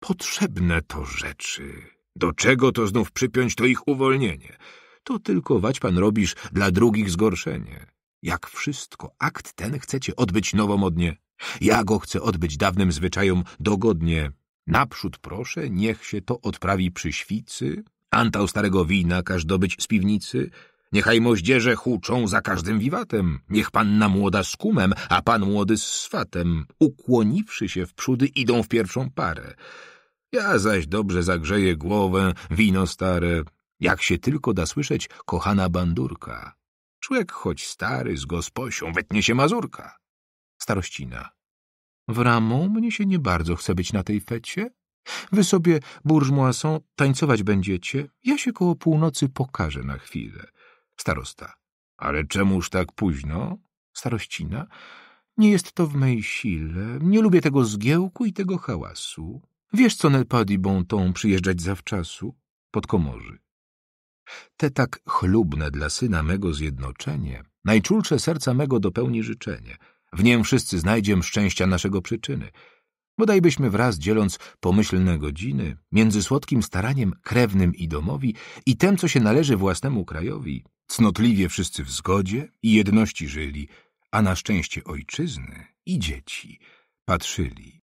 Potrzebne to rzeczy. Do czego to znów przypiąć to ich uwolnienie? To tylko wać pan robisz dla drugich zgorszenie. Jak wszystko, akt ten chcecie odbyć nowomodnie. Ja go chcę odbyć dawnym zwyczajom dogodnie. Naprzód proszę, niech się to odprawi przy świcy, antał starego wina każ dobyć z piwnicy, niechaj moździerze huczą za każdym wiwatem, niech panna młoda z kumem, a pan młody z swatem, ukłoniwszy się w przódy, idą w pierwszą parę. Ja zaś dobrze zagrzeję głowę, wino stare, jak się tylko da słyszeć, kochana bandurka. Człek choć stary, z gosposią wetnie się mazurka. Starościna, W ramą mnie się nie bardzo chce być na tej fecie. Wy sobie, bourgeoisą, tańcować będziecie. Ja się koło północy pokażę na chwilę. Starosta. Ale czemuż tak późno? Starościna. Nie jest to w mej sile. Nie lubię tego zgiełku i tego hałasu. Wiesz, co Nelpadi Bonton przyjeżdżać zawczasu? Podkomorzy. Te tak chlubne dla syna mego zjednoczenie, najczulsze serca mego dopełni życzenie — w niem wszyscy znajdziem szczęścia naszego przyczyny. Bodajbyśmy wraz dzieląc pomyślne godziny między słodkim staraniem krewnym i domowi i tem, co się należy własnemu krajowi, cnotliwie wszyscy w zgodzie i jedności żyli, a na szczęście ojczyzny i dzieci patrzyli